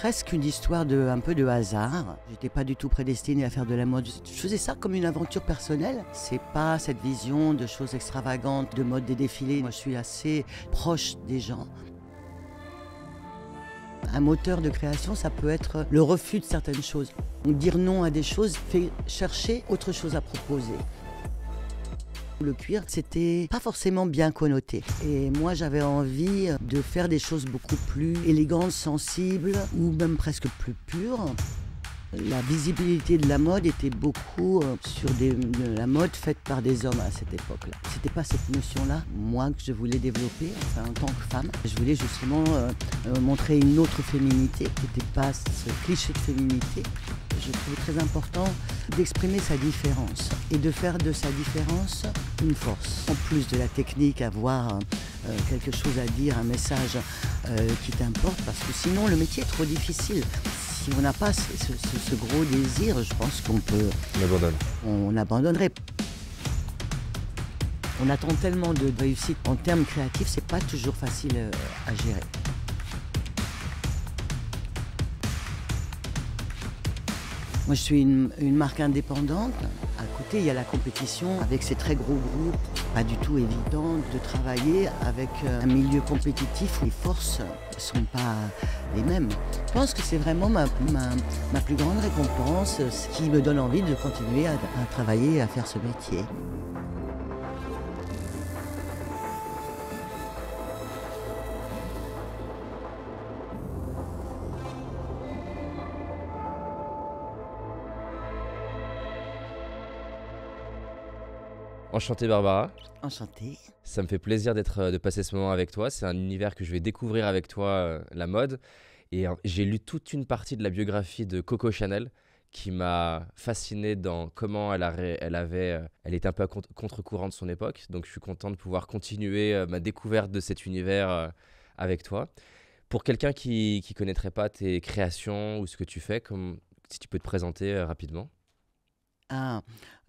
presque une histoire de un peu de hasard. J'étais pas du tout prédestinée à faire de la mode. Je faisais ça comme une aventure personnelle. C'est pas cette vision de choses extravagantes, de mode des défilés. Moi, je suis assez proche des gens. Un moteur de création, ça peut être le refus de certaines choses. Dire non à des choses fait chercher autre chose à proposer. Le cuir, c'était pas forcément bien connoté. Et moi, j'avais envie de faire des choses beaucoup plus élégantes, sensibles ou même presque plus pures. La visibilité de la mode était beaucoup euh, sur la mode faite par des hommes à cette époque-là. C'était pas cette notion-là, moi, que je voulais développer en tant que femme. Je voulais justement euh, euh, montrer une autre féminité qui n'était pas ce cliché de féminité. Je trouvais très important d'exprimer sa différence et de faire de sa différence une force. En plus de la technique, avoir quelque chose à dire, un message qui t'importe, parce que sinon le métier est trop difficile si on n'a pas ce, gros désir, je pense qu'on peut. On On abandonnerait. On attend tellement de réussite en termes créatifs, c'est pas toujours facile euh, à gérer. Moi, je suis une marque indépendante. À côté, il y a la compétition avec ces très gros groupes. Pas du tout évident de travailler avec euh, un milieu compétitif où les forces ne sont pas les mêmes. Je pense que c'est vraiment ma, plus grande récompense, ce qui me donne envie de continuer à, travailler et à faire ce métier. Enchanté Barbara. Enchanté. Ça me fait plaisir d'être euh, de passer ce moment avec toi. C'est un univers que je vais découvrir avec toi, euh, la mode. Et hein, j'ai lu toute une partie de la biographie de Coco Chanel qui m'a fasciné dans comment elle, avait, euh, elle était un peu contre-courant de son époque. Donc je suis content de pouvoir continuer ma découverte de cet univers avec toi. Pour quelqu'un qui ne connaîtrait pas tes créations ou ce que tu fais, comme... si tu peux te présenter rapidement. Ah,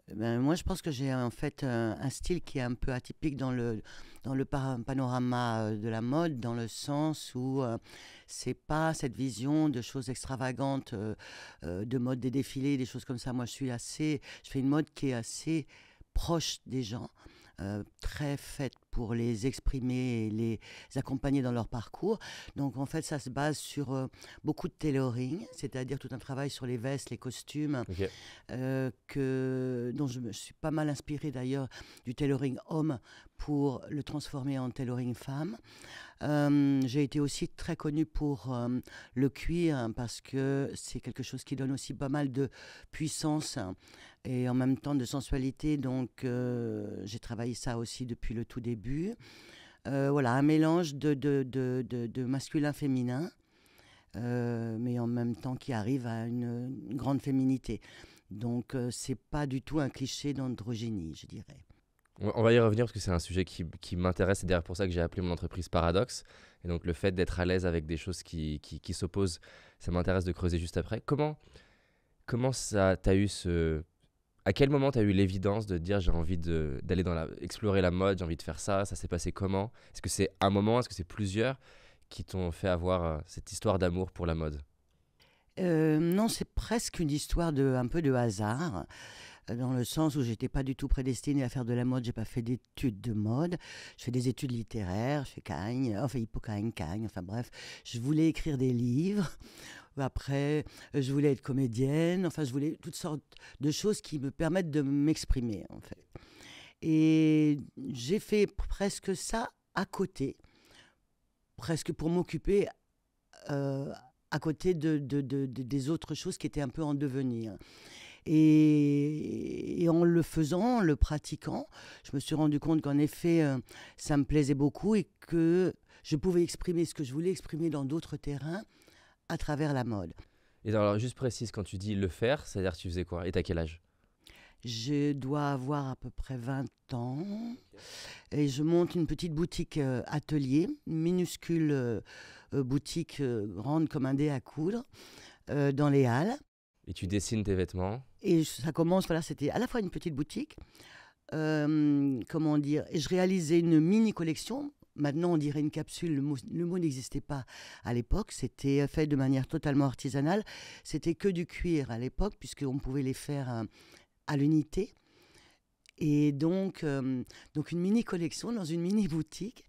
eh ben, Moi, je pense que j'ai en fait euh, un, style qui est un peu atypique dans le, dans le panorama euh, de la mode, dans le sens où euh, c'est pas cette vision de choses extravagantes, de mode des défilés, des choses comme ça. Moi, je suis assez. Je fais une mode qui est assez proche des gens. Euh, très faite pour les exprimer et les accompagner dans leur parcours. Donc en fait, ça se base sur euh, beaucoup de tailoring, c'est-à-dire tout un travail sur les vestes, les costumes, euh, que, dont je me suis pas mal inspirée d'ailleurs du tailoring homme pour le transformer en tailoring femme. Euh, j'ai été aussi très connue pour euh, le cuir parce que c'est quelque chose qui donne aussi pas mal de puissance et en même temps de sensualité. Donc euh, j'ai travaillé ça aussi depuis le tout début. voilà, un mélange de, de, masculin-féminin, mais en même temps qui arrive à une, une grande féminité. Donc c'est pas du tout un cliché d'androgynie, je dirais. On va y revenir parce que c'est un sujet qui, m'intéresse. C'est d'ailleurs pour ça que j'ai appelé mon entreprise Paradoxe. Et donc, le fait d'être à l'aise avec des choses qui, s'opposent, ça m'intéresse de creuser juste après. Comment, comment ça t'as eu ce. À quel moment tu as eu l'évidence de dire j'ai envie d'aller dans la, explorer la mode, j'ai envie de faire ça, ça s'est passé comment Est-ce que c'est un moment, est-ce que c'est plusieurs qui t'ont fait avoir euh, cette histoire d'amour pour la mode euh, non, c'est presque une histoire de un peu de hasard. Euh, dans le sens où j'étais pas du tout prédestinée à faire de la mode. J'ai pas fait d'études de mode. Je fais des études littéraires, je fais Cagne, enfin Hippocagne, Cagne, enfin bref. Je voulais écrire des livres. Après, euh, je voulais être comédienne. Enfin, je voulais toutes sortes de choses qui me permettent de m'exprimer, en fait. Et j'ai fait presque ça à côté, presque pour m'occuper. Euh, à côté de, de, de, des autres choses qui étaient un peu en devenir. Et, en le faisant, en le pratiquant, je me suis rendu compte qu'en effet, euh, ça me plaisait beaucoup et que je pouvais exprimer ce que je voulais exprimer dans d'autres terrains à travers la mode. Et alors, juste précise, quand tu dis le faire, c'est-à-dire tu faisais quoi Et t'as quel âge je dois avoir à peu près 20 ans et je monte une petite boutique euh, atelier, minuscule euh, boutique grande comme un dé à coudre, dans les Halles. Et tu dessines tes vêtements Et ça commence, voilà, c'était à la fois une petite boutique, euh, comment dire, et je réalisais une mini collection. Maintenant, on dirait une capsule, le mot, n'existait pas à l'époque, c'était fait de manière totalement artisanale. C'était que du cuir à l'époque, puisqu'on pouvait les faire euh, à, l'unité. Et donc, euh, donc, une mini collection dans une mini boutique.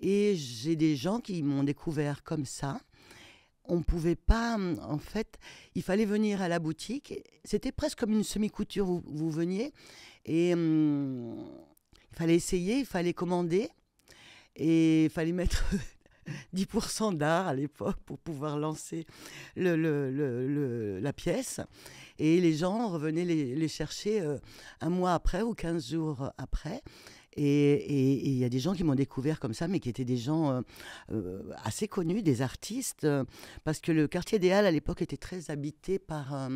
Et j'ai des gens qui m'ont découvert comme ça on pouvait pas, hum, en fait, il fallait venir à la boutique. C'était presque comme une semi-couture, vous, vous, veniez, et hum, il fallait essayer, il fallait commander, et il fallait mettre 10% d'art à l'époque pour pouvoir lancer la pièce. Et les gens revenaient les, chercher euh, un mois après ou 15 jours après. Et il y a des gens qui m'ont découvert comme ça, mais qui étaient des gens euh, euh, assez connus, des artistes, euh, parce que le quartier des Halles à l'époque était très habité par,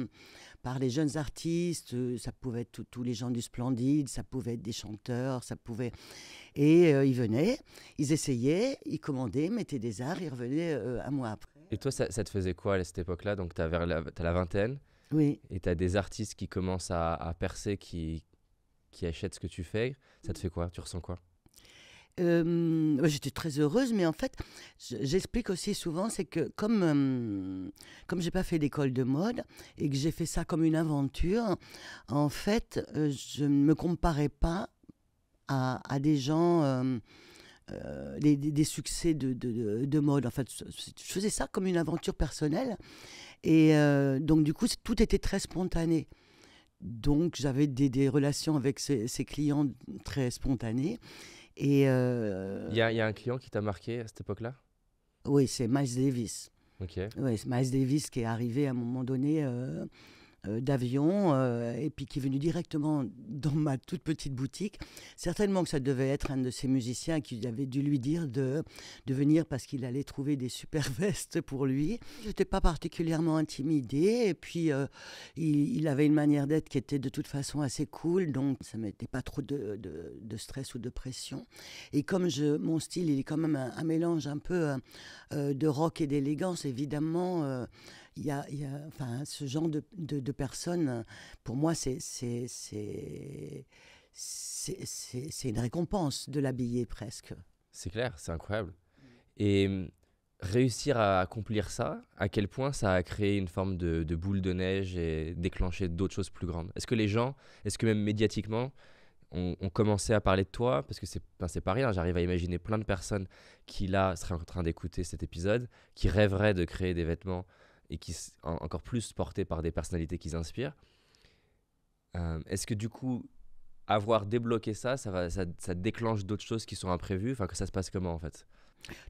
par les jeunes artistes. Ça pouvait être tous les gens du Splendide, ça pouvait être des chanteurs, ça pouvait. Et ils venaient, ils essayaient, ils commandaient, mettaient des arts, ils revenaient un mois après. Et toi, ça, te faisait quoi à cette époque-là Donc, tu as, la vingtaine. Oui. Et tu as des artistes qui commencent à percer, qui, qui achètent ce que tu fais, ça te mm. fait quoi Tu ressens quoi euh, J'étais très heureuse, mais en fait, j'explique aussi souvent, c'est que comme je euh, comme j'ai pas fait d'école de mode et que j'ai fait ça comme une aventure, en fait, euh, je ne me comparais pas à, des gens. Des, succès de, de, mode. En fait, je faisais ça comme une aventure personnelle. Et donc, du coup, tout était très spontané donc j'avais des, relations avec ces, clients très spontanées. Et euh, il y, a un client qui t'a marqué à cette époque-là Oui, c'est Miles Davis. Ok. Oui, Miles Davis qui est arrivé à un moment donné. Euh, euh, d'avion euh, et puis qui est venu directement dans ma toute petite boutique. Certainement que ça devait être un de ces musiciens qui avait dû lui dire de, de venir parce qu'il allait trouver des super vestes pour lui. Je pas particulièrement intimidée et puis euh, il, avait une manière d'être qui était de toute façon assez cool donc ça ne pas trop de, de, stress ou de pression. Et comme je, mon style il est quand même un, mélange un peu de rock et d'élégance évidemment il y, a, enfin, ce genre de, de, personnes, pour moi, c'est une récompense de l'habiller presque. C'est clair, c'est incroyable. Et réussir à accomplir ça, à quel point ça a créé une forme de, boule de neige et déclenché d'autres choses plus grandes Est-ce que les gens, est-ce que même médiatiquement, ont commencé à parler de toi Parce que c'est ben pas rien, j'arrive à imaginer plein de personnes qui là seraient en train d'écouter cet épisode, qui rêveraient de créer des vêtements et qui sont encore plus porté par des personnalités qu'ils inspirent. Euh, est-ce que du coup, avoir débloqué ça, ça, va, ça, déclenche d'autres choses qui sont imprévues Enfin, que ça se passe comment en fait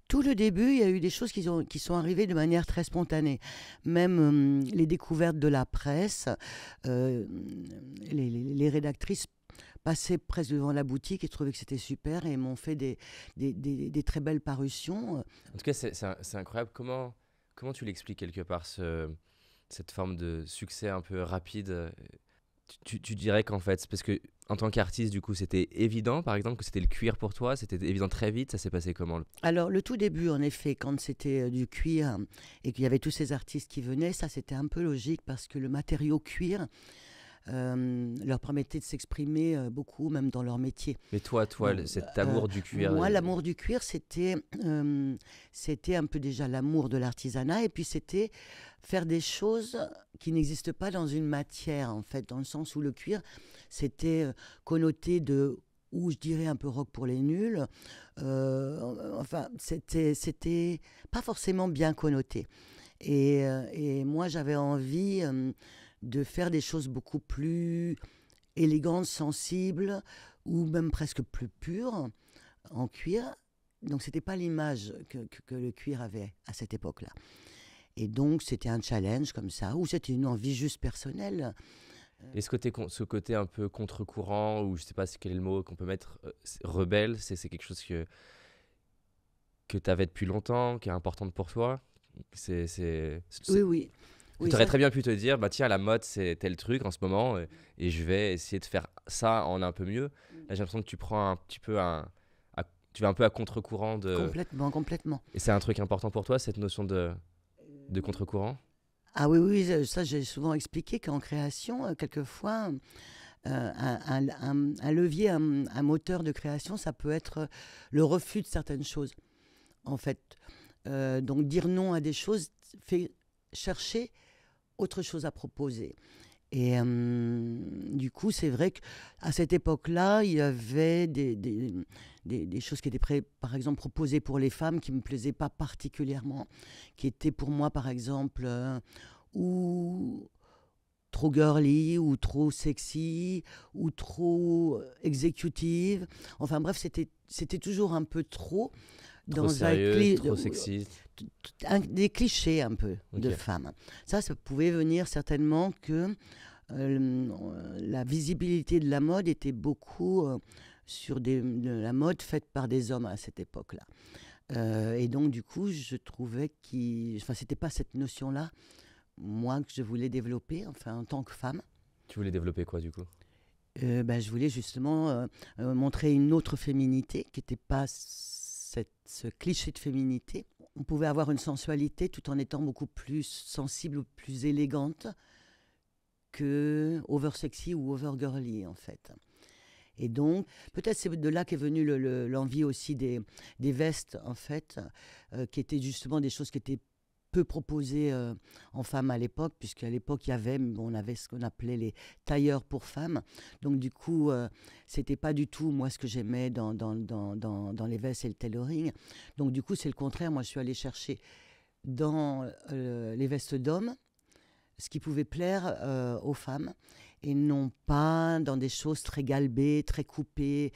tout le début, il y a eu des choses qui, ont, qui sont arrivées de manière très spontanée. Même euh, les découvertes de la presse, euh, les, rédactrices passaient presque devant la boutique et trouvaient que c'était super et m'ont fait des des, des, très belles parutions. En tout cas, c'est incroyable comment Comment tu l'expliques quelque part, ce, cette forme de succès un peu rapide tu, dirais qu'en fait, parce que en tant qu'artiste, du coup, c'était évident, par exemple, que c'était le cuir pour toi, c'était évident très vite, ça s'est passé comment Alors, le tout début, en effet, quand c'était euh, du cuir et qu'il y avait tous ces artistes qui venaient, ça c'était un peu logique parce que le matériau cuir, euh, leur permettait de s'exprimer euh, beaucoup, même dans leur métier. Mais toi, toi, euh, cet amour du cuir Moi, l'amour du cuir, c'était c'était un peu déjà l'amour de l'artisanat, et puis c'était faire des choses qui n'existent pas dans une matière, en fait, dans le sens où le cuir, c'était connoté de ou je dirais un peu rock pour les nuls. enfin, c'était, c'était pas forcément bien connoté. Et, moi, j'avais envie de faire des choses beaucoup plus élégantes, sensibles, ou même presque plus pures, en cuir. Donc c'était pas l'image que, que, le cuir avait à cette époque-là. Et donc c'était un challenge comme ça, ou c'était une envie juste personnelle. Et ce côté, ce côté un peu contre-courant, ou je sais pas quel est le mot qu'on peut mettre, euh, rebelle, c'est quelque chose que, que tu avais depuis longtemps, qui est importante pour toi c'est, Oui, oui tu aurais très bien pu te dire, bah tiens, la mode, c'est tel truc en ce moment, euh, et, je vais essayer de faire ça en un peu mieux. Mm. Là, j'ai l'impression que tu prends un petit peu un. tu vas un peu à contre-courant de. Complètement, complètement. Et c'est un truc important pour toi, cette notion de, de contre-courant Ah oui, oui, ça, j'ai souvent expliqué qu'en création, euh, quelquefois. Euh, un, levier, un, moteur de création, ça peut être le refus de certaines choses, en fait. donc dire non à des choses, fait chercher autre chose à proposer. Et euh, du coup, c'est vrai qu'à cette époque-là, il y avait des, des, choses qui étaient, pré par exemple, proposées pour les femmes qui ne me plaisaient pas particulièrement, qui étaient pour moi, par exemple, euh, ou trop girly, ou trop sexy, ou trop exécutive. Enfin bref, c'était toujours un peu trop. Trop dans un des clichés un peu de femmes. Ça, ça pouvait venir certainement que euh, euh, la visibilité de la mode était beaucoup euh, sur des, la mode faite par des hommes à cette époque-là. et donc, du coup, je trouvais que Enfin, c'était pas cette notion-là, moi, que je voulais développer, enfin, en tant que femme. Tu voulais développer quoi, du coup ben, Je voulais justement montrer une autre féminité qui n'était pas cette, ce cliché de féminité. On pouvait avoir une sensualité tout en étant beaucoup plus sensible ou plus élégante que over sexy ou over girly en fait. Et donc, peut-être c'est de là qu'est venue l'envie aussi des, vestes, en fait, euh, qui étaient justement des choses qui étaient proposé euh, en femme à l'époque, puisqu'à l'époque, il y avait, on avait ce qu'on appelait les tailleurs pour femmes. Donc, du coup, euh, c'était pas du tout, moi, ce que j'aimais dans dans, dans, dans, les vestes et le tailoring. Donc, du coup, c'est le contraire. Moi, je suis allée chercher dans euh, les vestes d'hommes ce qui pouvait plaire aux femmes et non pas dans des choses très galbées, très coupées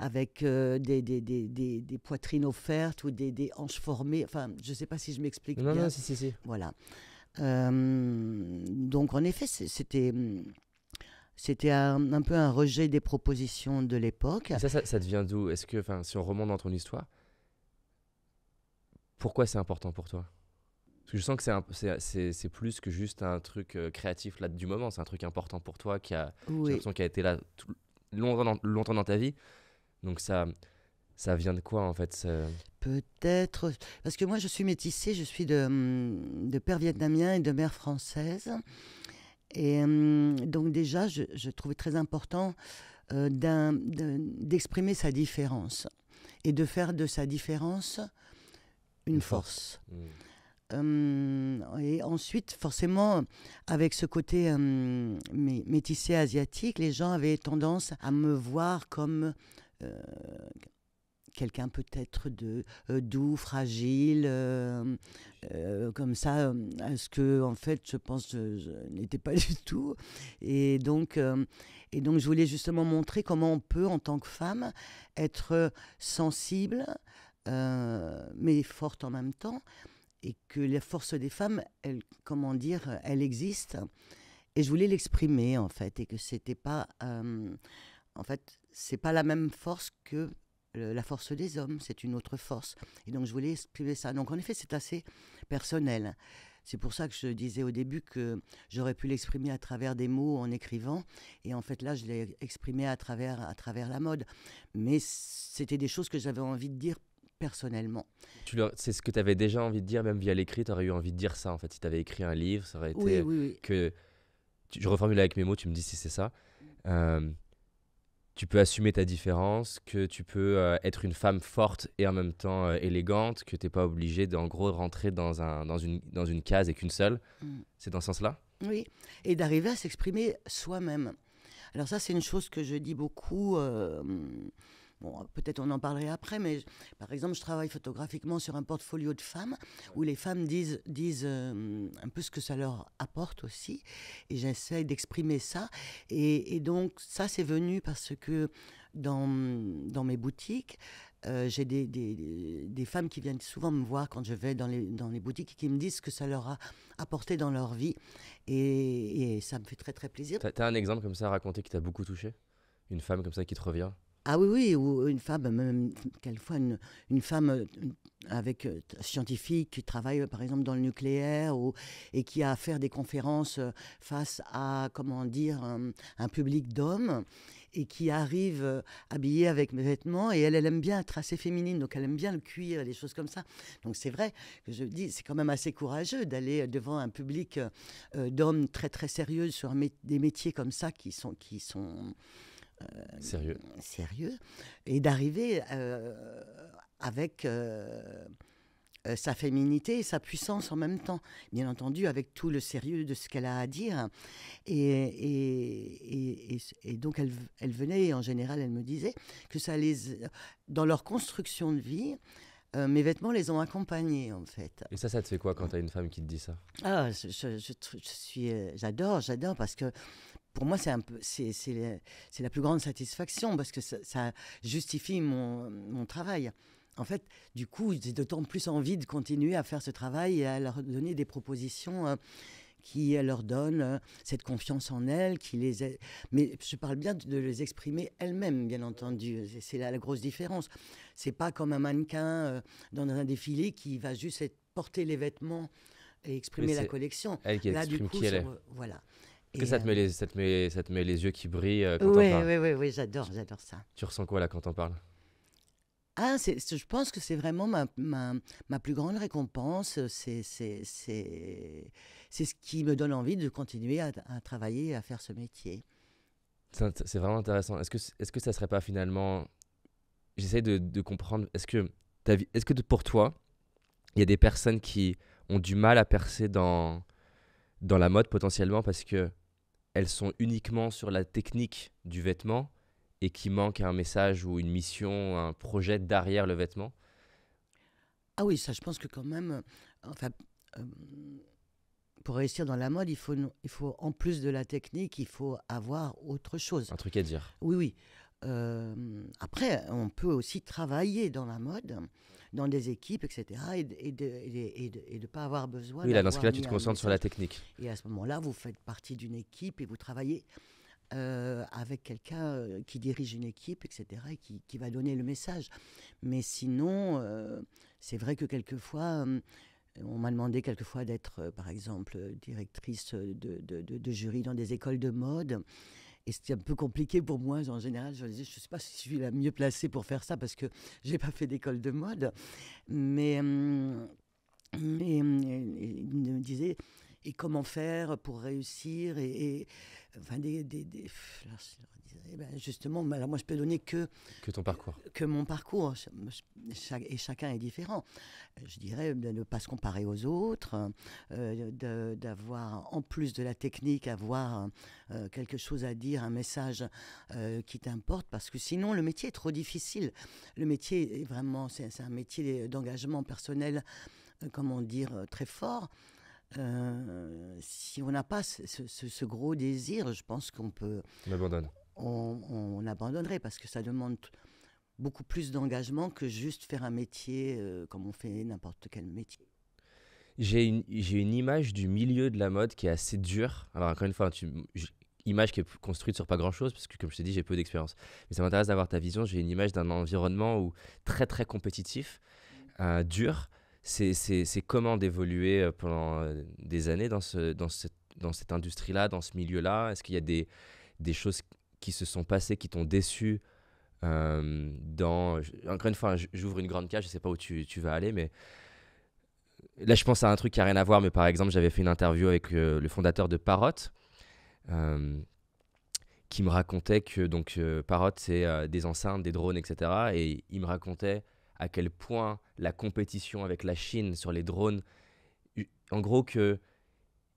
avec euh, des, des, des, des, poitrines offertes ou des, hanches formées. Enfin, je ne sais pas si je m'explique bien. Non, non, si, si, si. Voilà. Euh, donc, en effet, c'était. C'était un, peu un rejet des propositions de l'époque. Ça, ça, ça devient d'où Est-ce que, enfin, si on remonte dans ton histoire, pourquoi c'est important pour toi Parce que je sens que c'est plus que juste un truc euh, créatif là du moment, c'est un truc important pour toi qui a, qui a été là longtemps, longtemps dans ta vie. Donc ça, ça vient de quoi en fait Peut-être parce que moi je suis métissée, je suis de, de père vietnamien et de mère française, et hum, donc déjà je, trouvais très important euh, d'exprimer sa différence et de faire de sa différence une, force. Mmh. Hum, et ensuite, forcément, avec ce côté hum, métissé asiatique, les gens avaient tendance à me voir comme euh, quelqu'un peut-être de euh, doux, fragile, euh, comme ça, ce que en fait je pense je, n'étais pas du tout. Et donc, et donc je voulais justement montrer comment on peut en tant que femme être sensible, mais forte en même temps, et que la force des femmes, elle, comment dire, elle existe. Et je voulais l'exprimer en fait, et que c'était pas, en fait, c'est pas la même force que euh, la force des hommes, c'est une autre force. Et donc je voulais exprimer ça. Donc en effet, c'est assez personnel. C'est pour ça que je disais au début que j'aurais pu l'exprimer à travers des mots en écrivant. Et en fait, là, je l'ai exprimé à travers, à travers la mode. Mais c'était des choses que j'avais envie de dire personnellement. C'est ce que tu avais déjà envie de dire, même via l'écrit, tu aurais eu envie de dire ça. En fait, si tu avais écrit un livre, ça aurait été que... Je reformule avec mes mots, tu me dis si c'est ça. Euh, tu peux assumer ta différence, que tu peux euh, être une femme forte et en même temps euh, élégante, que tu n'es pas obligée d'en gros rentrer dans, un, dans, une, dans une case et qu'une seule. Mm. C'est dans ce sens-là Oui, et d'arriver à s'exprimer soi-même. Alors ça, c'est une chose que je dis beaucoup. Euh, Bon, euh, peut-être on en parlerait après, mais par exemple, je travaille photographiquement sur un portfolio de femmes où les femmes disent, disent euh, un peu ce que ça leur apporte aussi. Et j'essaie d'exprimer ça. Et, donc, ça, c'est venu parce que dans, dans mes boutiques, euh, j'ai des, des, femmes qui viennent souvent me voir quand je vais dans les, dans les boutiques et qui me disent ce que ça leur a apporté dans leur vie. Et, ça me fait très, très plaisir. T'as as un exemple comme ça à raconter qui t'a beaucoup touché Une femme comme ça qui te revient ah oui, oui, ou une femme, même quelquefois une, femme euh, avec euh, scientifique qui travaille par exemple dans le nucléaire et qui a à faire des conférences euh, face à, comment dire, un, public d'hommes et qui arrive habillée avec mes vêtements et elle, elle aime bien être assez féminine, donc elle aime bien le cuir, les choses comme ça. Donc c'est vrai que je dis, c'est quand même assez courageux d'aller devant un public d'hommes très très sérieux sur des métiers comme ça qui sont... Qui sont sérieux. sérieux, et d'arriver euh, avec euh, euh, sa féminité et sa puissance en même temps, bien entendu avec tout le sérieux de ce qu'elle a à dire. Et, donc elle, venait et en général elle me disait que ça les, dans leur construction de vie, mes vêtements les ont accompagnés en fait. Et ça, ça te fait quoi quand tu as une femme qui te dit ça Ah, je, suis, j'adore, j'adore parce que pour moi, c'est un peu, c'est, c'est, la plus grande satisfaction parce que ça, justifie mon, mon, travail. En fait, du coup, j'ai d'autant plus envie de continuer à faire ce travail et à leur donner des propositions euh, qui leur donnent euh, cette confiance en elles, qui les. Mais je parle bien de les exprimer elles-mêmes, bien entendu. C'est, la, grosse différence. C'est pas comme un mannequin euh, dans un défilé qui va juste porter les vêtements et exprimer la collection. Elle qui Là, du coup, voilà. Est-ce que euh, ça te, met les, ça, met, ça met les yeux qui brillent euh, quand on parle Oui, oui, oui, j'adore, j'adore ça. Tu ressens quoi là quand on parle ah, je pense que c'est vraiment ma, ma, ma, plus grande récompense. C'est ce qui me donne envie de continuer à, travailler, à faire ce métier. C'est vraiment intéressant. Est-ce que, est -ce que ça serait pas finalement. J'essaie de, de, comprendre. Est-ce que, est que pour toi, il y a des personnes qui ont du mal à percer dans, dans la mode potentiellement parce que elles sont uniquement sur la technique du vêtement et qui manquent un message ou une mission, un projet derrière le vêtement Ah oui, ça, je pense que quand même, euh, euh, pour réussir dans la mode, il faut, il faut, en plus de la technique, il faut avoir autre chose. Un truc à dire. Oui, oui. Euh, après, on peut aussi travailler dans la mode, dans des équipes, etc., et, de ne pas avoir besoin. Oui, là, dans ce cas-là, tu te concentres sur la technique. Et à ce moment-là, vous faites partie d'une équipe et vous travaillez euh, avec quelqu'un euh, qui dirige une équipe, etc., et qui, va donner le message. Mais sinon, c'est vrai que quelquefois. On m'a demandé quelquefois d'être, par exemple, directrice de, de, jury dans des écoles de mode c'était un peu compliqué pour moi. En général, je disais, je ne sais pas si je suis la mieux placée pour faire ça parce que je n'ai pas fait d'école de mode. Mais, euh, mais euh, il me disait, et comment faire pour réussir et, enfin des, eh ben, justement, alors moi je peux donner que, que ton parcours, euh, que mon parcours, et chacun est différent. Euh, je dirais de ne pas se comparer aux autres, euh, d'avoir en plus de la technique, avoir quelque chose à dire, un message qui t'importe, parce que sinon le métier est trop difficile. Le métier est vraiment, c'est un métier d'engagement personnel, comment dire, très fort. si on n'a pas ce, ce, gros désir, je pense qu'on peut. On abandonne on, abandonnerait parce que ça demande beaucoup plus d'engagement que juste faire un métier euh, comme on fait n'importe quel métier. J'ai une, une, image du milieu de la mode qui est assez dure. Alors encore une fois, image qui est construite sur pas grand-chose, parce que comme je te dis, j'ai peu d'expérience. Mais ça m'intéresse d'avoir ta vision. J'ai une image d'un environnement où très très compétitif, euh, dur. C'est comment d'évoluer euh, pendant des années dans, ce, dans, dans cette industrie-là, dans ce milieu-là Est-ce qu'il y a des, des choses qui se sont passés, qui t'ont déçu euh, dans... Encore une fois, j'ouvre une grande cage, je sais pas où tu, tu, vas aller, mais là, je pense à un truc qui n'a rien à voir, mais par exemple, j'avais fait une interview avec euh, le fondateur de Parrot, euh, qui me racontait que donc Parrot, c'est des enceintes, des drones, etc. Et il me racontait à quel point la compétition avec la Chine sur les drones, en gros que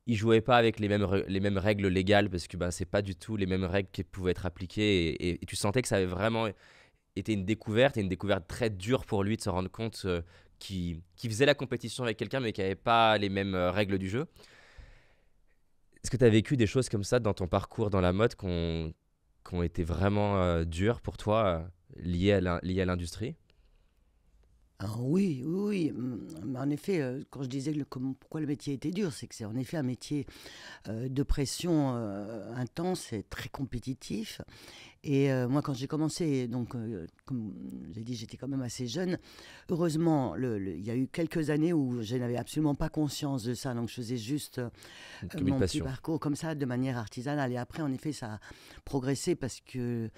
il jouait pas avec les mêmes, les mêmes règles légales parce que ben, c'est pas du tout les mêmes règles qui pouvaient être appliquées et, tu sentais que ça avait vraiment été une découverte et une découverte très dure pour lui de se rendre compte euh, qu'il qui faisait la compétition avec quelqu'un mais qui n'avait pas les mêmes euh, règles du jeu. Est-ce que tu as vécu des choses comme ça dans ton parcours dans la mode qui ont été vraiment euh, dures pour toi liées à l'industrie ah oui, oui, oui, mm, En effet, euh, quand je disais le, pourquoi le métier était dur, c'est que c'est en effet un métier euh, de pression euh, intense et très compétitif. Et moi, quand j'ai commencé, donc, comme j'ai dit, j'étais quand même assez jeune. Heureusement, il y a eu quelques années où je n'avais absolument pas conscience de ça, donc je faisais juste mon petit parcours comme ça, de manière artisanale. Et après, en effet, ça a progressé parce que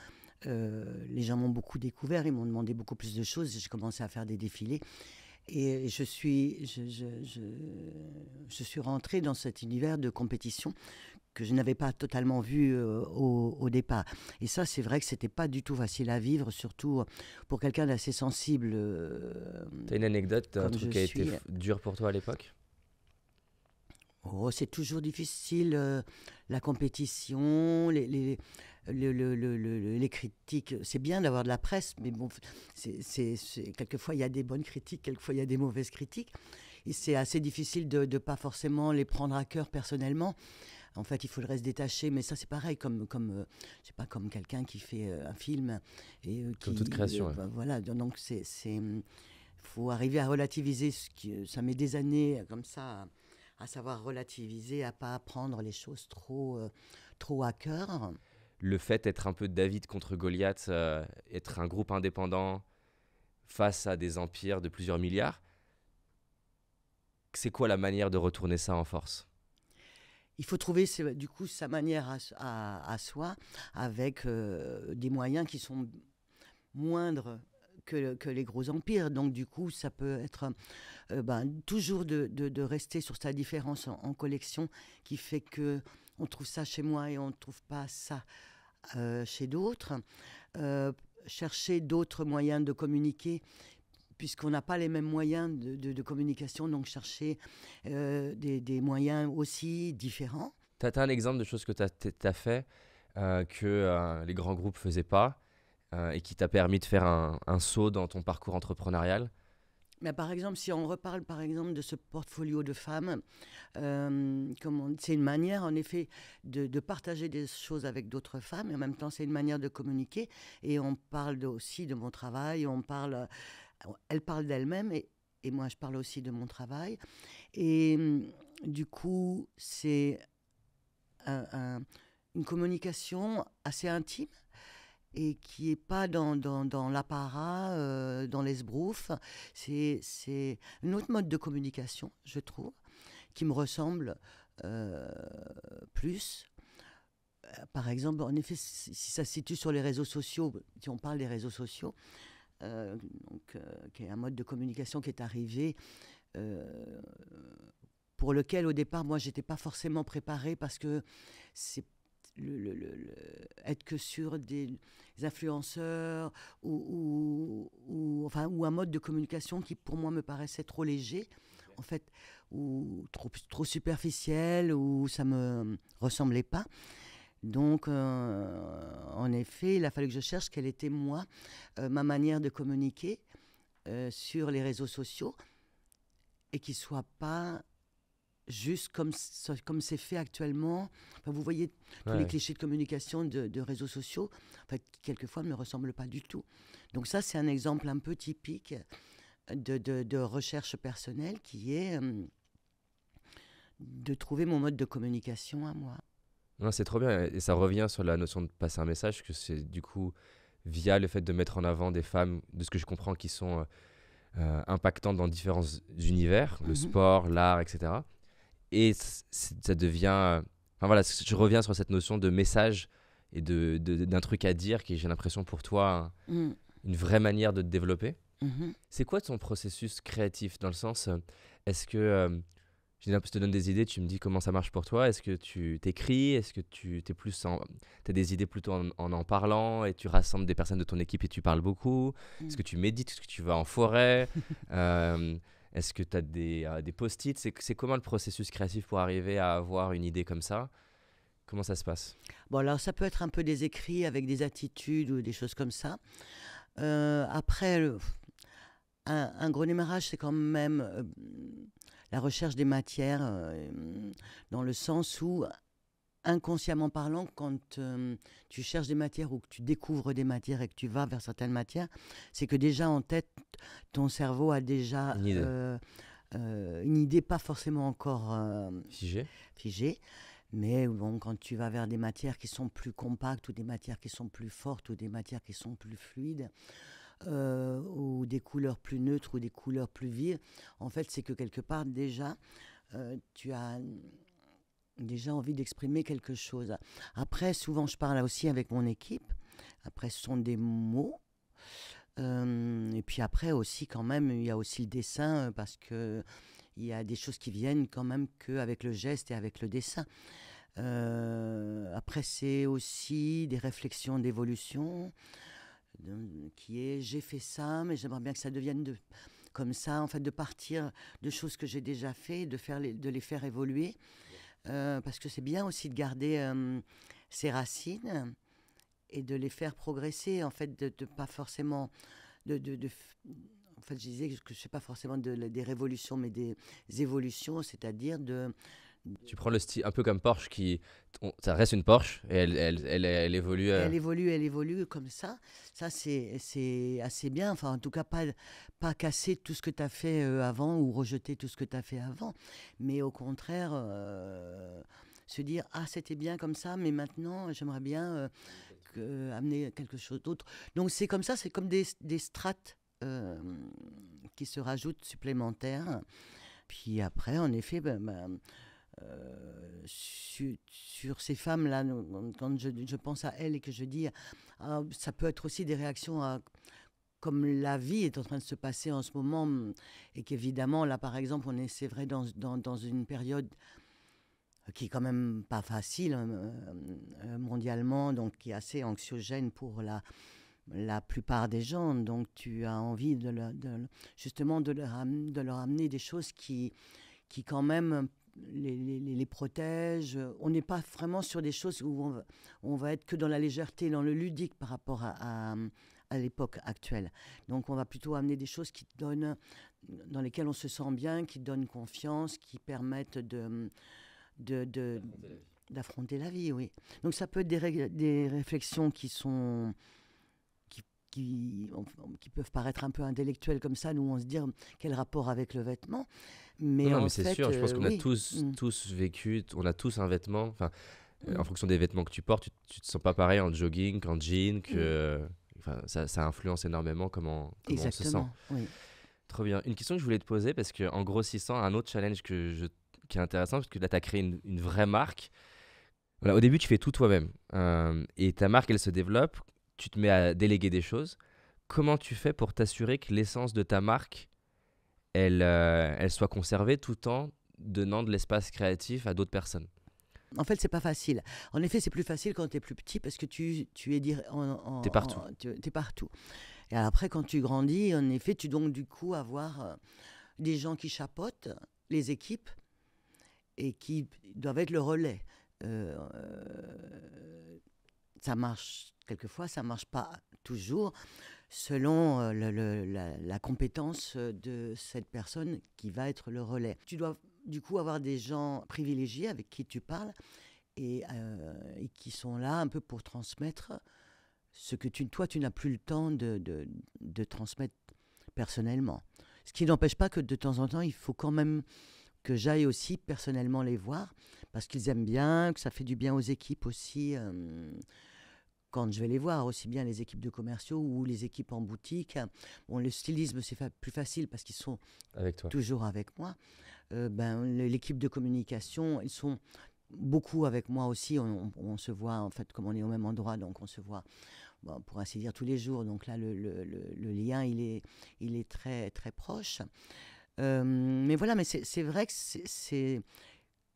euh, les gens m'ont beaucoup découvert, ils m'ont demandé beaucoup plus de choses. J'ai commencé à faire des défilés. Et je suis, je, suis rentrée dans cet univers de compétition que je n'avais pas totalement vu euh, au, départ. Et ça, c'est vrai que c'était pas du tout facile à vivre, surtout pour quelqu'un d'assez sensible. Euh, T'as une anecdote, un truc qui a été dur pour toi à l'époque Oh, c'est toujours difficile, la compétition, les, les, les critiques. C'est bien d'avoir de la presse, mais bon, c'est, quelquefois il y a des bonnes critiques, quelquefois il y a des mauvaises critiques. Et c'est assez difficile de ne pas forcément les prendre à cœur personnellement. En fait, il faut le reste détacher, mais ça c'est pareil, comme comme euh, pas comme quelqu'un qui fait euh, un film et euh, qui, toute création. Bah, voilà, donc c'est c'est hum, faut arriver à relativiser ce qui ça met des années comme ça à, savoir relativiser, à pas prendre les choses trop trop à cœur le fait d'être un peu David contre Goliath, euh, être un groupe indépendant face à des empires de plusieurs milliards, c'est quoi la manière de retourner ça en force il faut trouver du coup sa manière à, soi avec euh, des moyens qui sont moindres que, les gros empires. Donc du coup, ça peut être euh, ben, toujours de, rester sur sa différence en collection qui fait que on trouve ça chez moi et on ne trouve pas ça euh, chez d'autres. Euh, chercher d'autres moyens de communiquer puisqu'on n'a pas les mêmes moyens de, communication, donc chercher euh, des, moyens aussi différents. Tu as, un exemple de choses que tu as, fait que les grands groupes faisaient pas et qui t'a permis de faire un, saut dans ton parcours entrepreneurial. Mais par exemple, si on reparle par exemple de ce portfolio de femmes, euh, c'est une manière en effet de, partager des choses avec d'autres femmes et en même temps c'est une manière de communiquer. Et on parle aussi de mon travail, on parle, euh, elle parle d'elle-même et, et, moi je parle aussi de mon travail. Et euh, du coup, c'est une communication assez intime et qui n'est pas dans, dans, dans l'apparat, euh, dans l'esbrouf. C'est, c'est un autre mode de communication, je trouve, qui me ressemble euh, plus. Euh, par exemple, en effet, si ça se situe sur les réseaux sociaux, si on parle des réseaux sociaux, donc, qui est un mode de communication qui est arrivé pour lequel au départ moi j'étais pas forcément préparée parce que c'est le, être que sur des influenceurs ou, enfin, ou un mode de communication qui pour moi me paraissait trop léger en fait ou trop, trop superficiel ou ça me ressemblait pas donc, euh, en effet, il a fallu que je cherche quelle était moi, euh, ma manière de communiquer euh, sur les réseaux sociaux et qui soit pas juste comme comme c'est fait actuellement. vous voyez tous les clichés de communication de, réseaux sociaux, en qui quelquefois ne me ressemblent pas du tout. Donc ça, c'est un exemple un peu typique de, recherche personnelle qui est euh, de trouver mon mode de communication à moi. c'est trop bien. Et ça revient sur la notion de passer un message, que c'est du coup via le fait de mettre en avant des femmes, de ce que je comprends, qui sont euh, euh, impactantes dans différents univers, le mm-hmm. sport, l'art, etc et ça devient. Enfin voilà, je reviens sur cette notion de message et d'un de, d'un truc à dire qui, j'ai l'impression, pour toi, mm. une vraie manière de te développer. Mm-hmm. C'est quoi ton processus créatif Dans le sens, euh, est-ce que. Euh, je te donne des idées, tu me dis comment ça marche pour toi. Est-ce que tu t'écris Est-ce que tu t'es plus en, as des idées plutôt en, en, parlant et tu rassembles des personnes de ton équipe et tu parles beaucoup mm. Est-ce que tu médites Est-ce que tu vas en forêt euh, est-ce que tu as euh, des, post-it C'est comment le processus créatif pour arriver à avoir une idée comme ça Comment ça se passe Bon, alors ça peut être un peu des écrits avec des attitudes ou des choses comme ça. Euh, après, un, gros démarrage, c'est quand même euh, la recherche des matières, dans le sens où inconsciemment parlant, quand euh, tu cherches des matières ou que tu découvres des matières et que tu vas vers certaines matières, c'est que déjà en tête, ton cerveau a déjà une idée, euh, euh, pas forcément encore figée. figée. Mais bon, quand tu vas vers des matières qui sont plus compactes ou des matières qui sont plus fortes ou des matières qui sont plus fluides, ou des couleurs plus neutres ou des couleurs plus vives, en fait, c'est que quelque part déjà, tu as déjà envie d'exprimer quelque chose. Après, souvent, je parle aussi avec mon équipe. Après, ce sont des mots. Euh, et puis après aussi, quand même, il y a aussi le dessin euh, parce que il y a des choses qui viennent quand même qu'avec le geste et avec le dessin. Euh, après, c'est aussi des réflexions d'évolution qui est j'ai fait ça, mais j'aimerais bien que ça devienne comme ça, en fait, de partir de choses que j'ai déjà fait, de, faire de les faire évoluer. Euh, parce que c'est bien aussi de garder euh, ses racines et de les faire progresser, en fait, de, pas forcément... De, de, en fait, je disais que ce n'est pas forcément des révolutions, mais des évolutions, c'est-à-dire de, tu prends le style un peu comme Porsche qui ça reste une Porsche et elle, elle, elle, évolue euh. elle évolue elle évolue comme ça ça c'est assez bien enfin en tout cas pas pas casser tout ce que tu as fait euh, avant ou rejeter tout ce que tu as fait avant mais au contraire euh, se dire ah c'était bien comme ça mais maintenant j'aimerais bien que, amener quelque chose d'autre donc c'est comme ça c'est comme des, des strates qui se rajoutent supplémentaires puis après en effet ben, ben, euh, sur, ces femmes-là, quand je, pense à elles et que je dis, ah, ça peut être aussi des réactions à, comme la vie est en train de se passer en ce moment, et qu'évidemment, là par exemple, on est, c'est vrai, dans, une période qui est quand même pas facile euh, euh, mondialement, donc qui est assez anxiogène pour la, la plupart des gens. Donc tu as envie de, justement de leur, de leur amener des choses qui, qui quand même les, les, protège. On n'est pas vraiment sur des choses où on va, être que dans la légèreté, dans le ludique par rapport à, l'époque actuelle. Donc on va plutôt amener des choses qui donnent, dans lesquelles on se sent bien, qui donnent confiance, qui permettent de, de, d'affronter la vie, oui. Donc ça peut être des, des réflexions qui sont qui, qui, qui, peuvent paraître un peu intellectuelles comme ça, nous on se dit quel rapport avec le vêtement, mais non, mais c'est sûr, je pense euh, qu'on a tous, mm. tous vécu, on a tous un vêtement. Euh, mm. en fonction des vêtements que tu portes, tu, ne te sens pas pareil en jogging en jean, que. Mm. ça, influence énormément comment, comment on se sent. Trop bien. Une question que je voulais te poser, parce qu'en grossissant, un autre challenge que je, qui est intéressant, parce que là, tu as créé une, vraie marque. au début, tu fais tout toi-même. Euh, et ta marque, elle se développe. Tu te mets à déléguer des choses. Comment tu fais pour t'assurer que l'essence de ta marque elle, euh, elle soit conservée tout en donnant de l'espace créatif à d'autres personnes. En fait, c'est pas facile. En effet, c'est plus facile quand tu es plus petit parce que tu, tu es dire en, es partout. tu es partout. Et après, quand tu grandis, en effet, tu donc du coup avoir euh, des gens qui chapotent les équipes et qui doivent être le relais. Euh, ça marche quelquefois, ça marche pas toujours selon euh, la, compétence euh, de cette personne qui va être le relais. Tu dois du coup avoir des gens privilégiés avec qui tu parles euh, et, qui sont là un peu pour transmettre ce que tu, toi tu n'as plus le temps de, de, de transmettre personnellement. Ce qui n'empêche pas que de temps en temps il faut quand même que j'aille aussi personnellement les voir parce qu'ils aiment bien, que ça fait du bien aux équipes aussi quand je vais les voir, aussi bien les équipes de commerciaux ou les équipes en boutique. Bon, le stylisme, c'est plus facile parce qu'ils sont avec toi. toujours avec moi. Euh, ben, L'équipe de communication, ils sont beaucoup avec moi aussi. On, se voit, en fait, comme on est au même endroit, donc on se voit, pour ainsi dire, tous les jours. Donc là, le, le, le, lien, il est, il est très, très proche. Euh, mais voilà, mais c'est vrai que c'est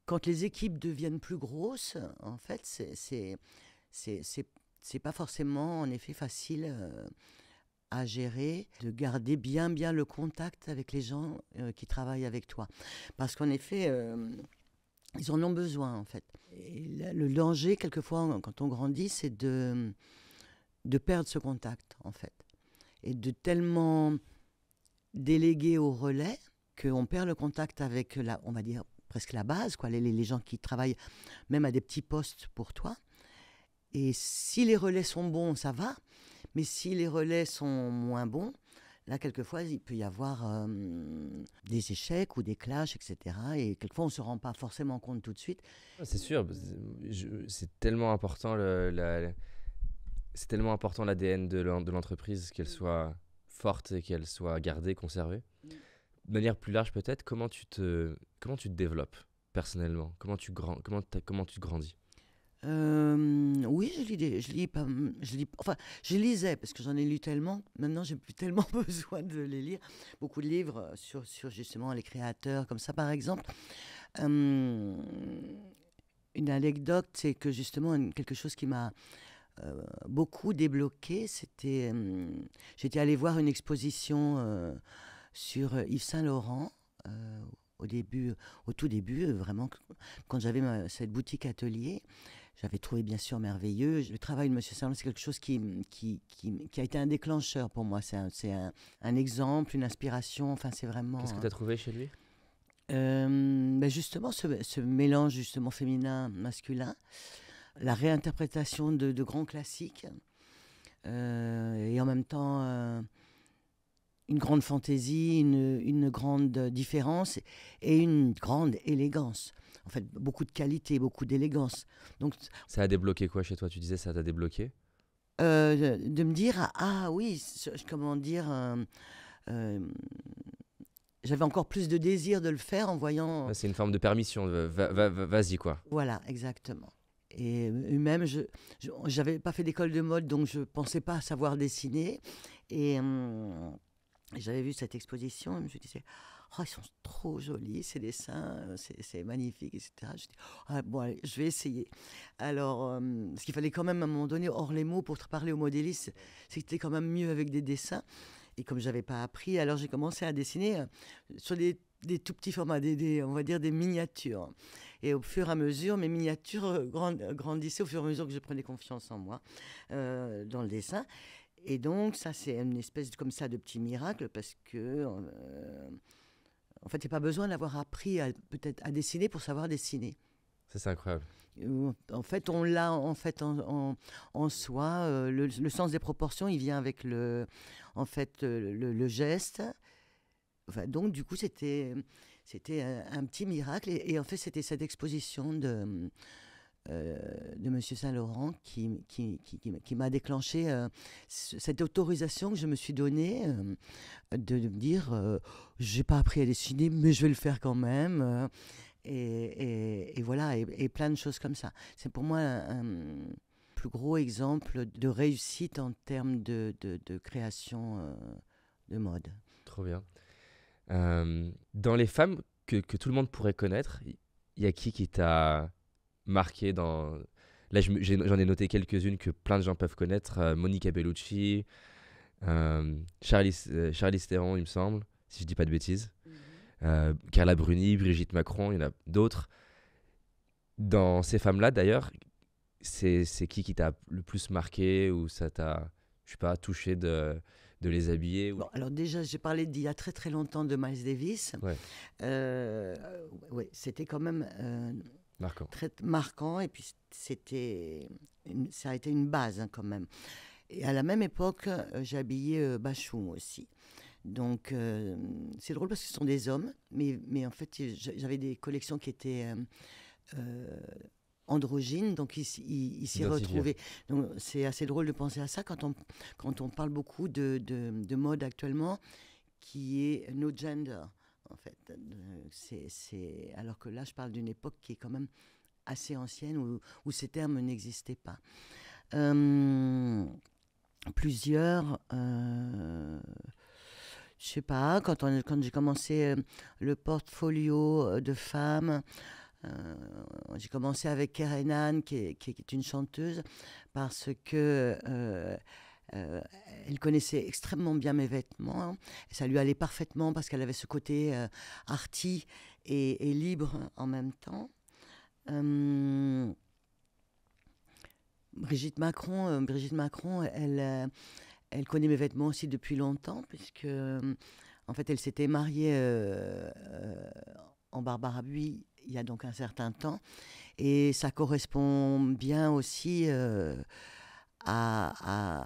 quand les équipes deviennent plus grosses, en fait, c'est c'est pas forcément en effet facile euh, à gérer, de garder bien bien le contact avec les gens euh, qui travaillent avec toi. Parce qu'en effet, euh, ils en ont besoin en fait. le danger quelquefois quand on grandit, c'est de, de perdre ce contact en fait. Et de tellement déléguer au relais qu'on perd le contact avec la, on va dire presque la base, quoi, les, les gens qui travaillent même à des petits postes pour toi. Et si les relais sont bons, ça va. Mais si les relais sont moins bons, là, quelquefois, il peut y avoir euh, des échecs ou des clashs, etc. Et quelquefois, on ne se rend pas forcément compte tout de suite. Ah, c'est sûr, c'est tellement important c'est tellement important l'ADN de l'entreprise qu'elle soit forte et qu'elle soit gardée, conservée. De manière plus large peut-être, comment tu te comment tu te développes personnellement Comment tu grand, comment tu grandis euh, oui, je lis, je lis pas, je lis, enfin, je lisais parce que j'en ai lu tellement. Maintenant, j'ai plus tellement besoin de les lire. Beaucoup de livres sur, sur justement les créateurs, comme ça, par exemple. Euh, une anecdote, c'est que justement quelque chose qui m'a euh, beaucoup débloqué, c'était, j'étais allée voir une exposition sur Yves Saint Laurent au début, au tout début, vraiment quand j'avais cette boutique atelier j'avais trouvé bien sûr merveilleux. Le travail de M. Salon, c'est quelque chose qui, qui, qui, a été un déclencheur pour moi. C'est un, un, exemple, une inspiration. Enfin, c'est vraiment. Qu'est-ce que tu as trouvé chez lui euh, ben Justement, ce, mélange justement féminin-masculin, la réinterprétation de, grands classiques, euh, et en même temps. Euh, une grande fantaisie, une, une grande différence et une grande élégance en fait, beaucoup de qualité, beaucoup d'élégance. Donc ça a débloqué quoi chez toi Tu disais ça t'a débloqué euh, De me dire ah, ah oui, comment dire. Euh, euh, j'avais encore plus de désir de le faire en voyant. Ah, c'est une forme de permission, vas-y quoi. Voilà, exactement. Et même, je n'avais pas fait d'école de mode, donc je ne pensais pas savoir dessiner. Et hum, j'avais vu cette exposition, et je me disais, oh, ils sont trop jolis, ces dessins, euh, c'est magnifique, etc. Je dis, oh, ah, bon, allez, je vais essayer. Alors, euh, ce qu'il fallait quand même à un moment donné, hors les mots, pour parler au modéliste, c'était quand même mieux avec des dessins. Et comme je n'avais pas appris, alors j'ai commencé à dessiner euh, sur des, des tout petits formats, des, on va dire des miniatures. Et au fur et à mesure, mes miniatures grandissaient au fur et à mesure que je prenais confiance en moi dans le dessin. Et donc, ça, c'est une espèce comme ça de petit miracle parce que en fait, il n'y a pas besoin d'avoir appris peut-être à dessiner pour savoir dessiner. C'est incroyable. Euh, en fait, on l'a en fait en, soi. Euh, le, sens des proportions, il vient avec le, en fait, euh, le, geste. donc, du coup, c'était c'était un, petit miracle. et en fait, c'était cette exposition de euh, de Monsieur Saint-Laurent qui, qui, qui, qui m'a déclenché euh, cette autorisation que je me suis donnée euh, de, me dire j'ai pas appris à dessiner mais je vais le faire quand même et, et, voilà et, plein de choses comme ça c'est pour moi un, plus gros exemple de réussite en termes de, de, création de mode trop bien dans les femmes que, que tout le monde pourrait connaître il y a qui qui t'a marqué dans. Là, j'en ai, noté quelques-unes que plein de gens peuvent connaître. Euh, Monica Bellucci, euh, Charlie, euh, il me semble, si je dis pas de bêtises. Mhm. Euh, Carla Bruni, Brigitte Macron, il y en a d'autres. Dans ces femmes-là, d'ailleurs, c'est qui qui t'a le plus marqué ou ça t'a, je sais pas, touché de, de les habiller ou... Alors déjà, j'ai parlé d'il y a très très longtemps de Miles Davis. Ouais. Euh, ouais, c'était quand même Très marquant. Et puis, c'était, ça a été une base hein, quand même. Et à la même époque, euh, j'habillais euh, Bachou aussi. Donc, euh, c'est drôle parce que ce sont des hommes, mais, en fait, j'avais des collections qui étaient androgynes, donc ils s'y retrouvaient. Donc, c'est assez drôle de penser à ça quand on, quand on parle beaucoup de, de mode actuellement qui est no gender en fait. Euh, c'est alors que là, je parle d'une époque qui est quand même assez ancienne où, ces termes n'existaient pas. Euh, plusieurs, euh, je sais pas, quand, quand j'ai commencé euh, le portfolio de femmes. j'ai commencé avec Kerenan, qui qui est, une chanteuse, parce que euh, elle connaissait extrêmement bien mes vêtements. Hein. Ça lui allait parfaitement parce qu'elle avait ce côté euh, arty et, libre en même temps. Hum, Brigitte Macron, euh, Brigitte Macron, elle, elle connaît mes vêtements aussi depuis longtemps puisque en fait elle s'était mariée en Bui il y a donc un certain temps et ça correspond bien aussi à,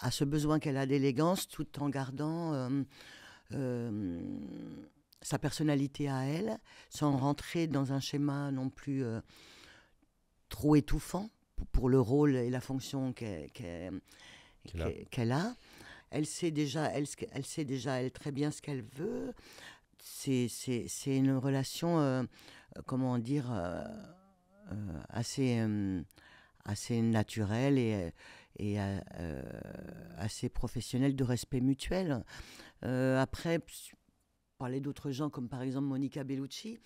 à ce besoin qu'elle a d'élégance tout en gardant euh, euh, sa personnalité à elle, sans rentrer dans un schéma non plus euh, trop étouffant pour le rôle et la fonction qu'elle a. Elle sait déjà, elle, sait déjà, elle très bien ce qu'elle veut. C'est une relation, comment dire, assez assez naturel et, euh, et euh, assez professionnel de respect mutuel. Euh, après, parler d'autres gens comme par exemple Monica Bellucci,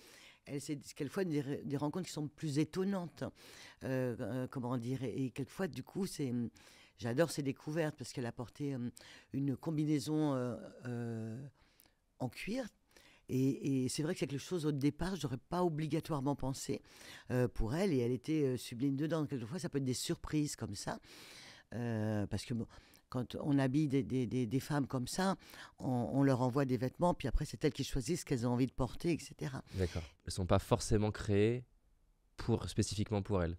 elle c'est quelquefois des, des, rencontres qui sont plus étonnantes, comment dire, et, quelquefois du coup c'est hum, J'adore ses découvertes parce qu'elle a porté hum, une combinaison en cuir et, c'est vrai que c'est quelque chose au départ, je n'aurais pas obligatoirement pensé euh, pour elle, et elle était euh, sublime dedans. Quelquefois, ça peut être des surprises comme ça. Euh, parce que quand on habille des, femmes comme ça, on, leur envoie des vêtements, puis après c'est elles qui choisissent ce qu'elles ont envie de porter, etc. D'accord. Elles ne sont pas forcément créées pour, spécifiquement pour elles.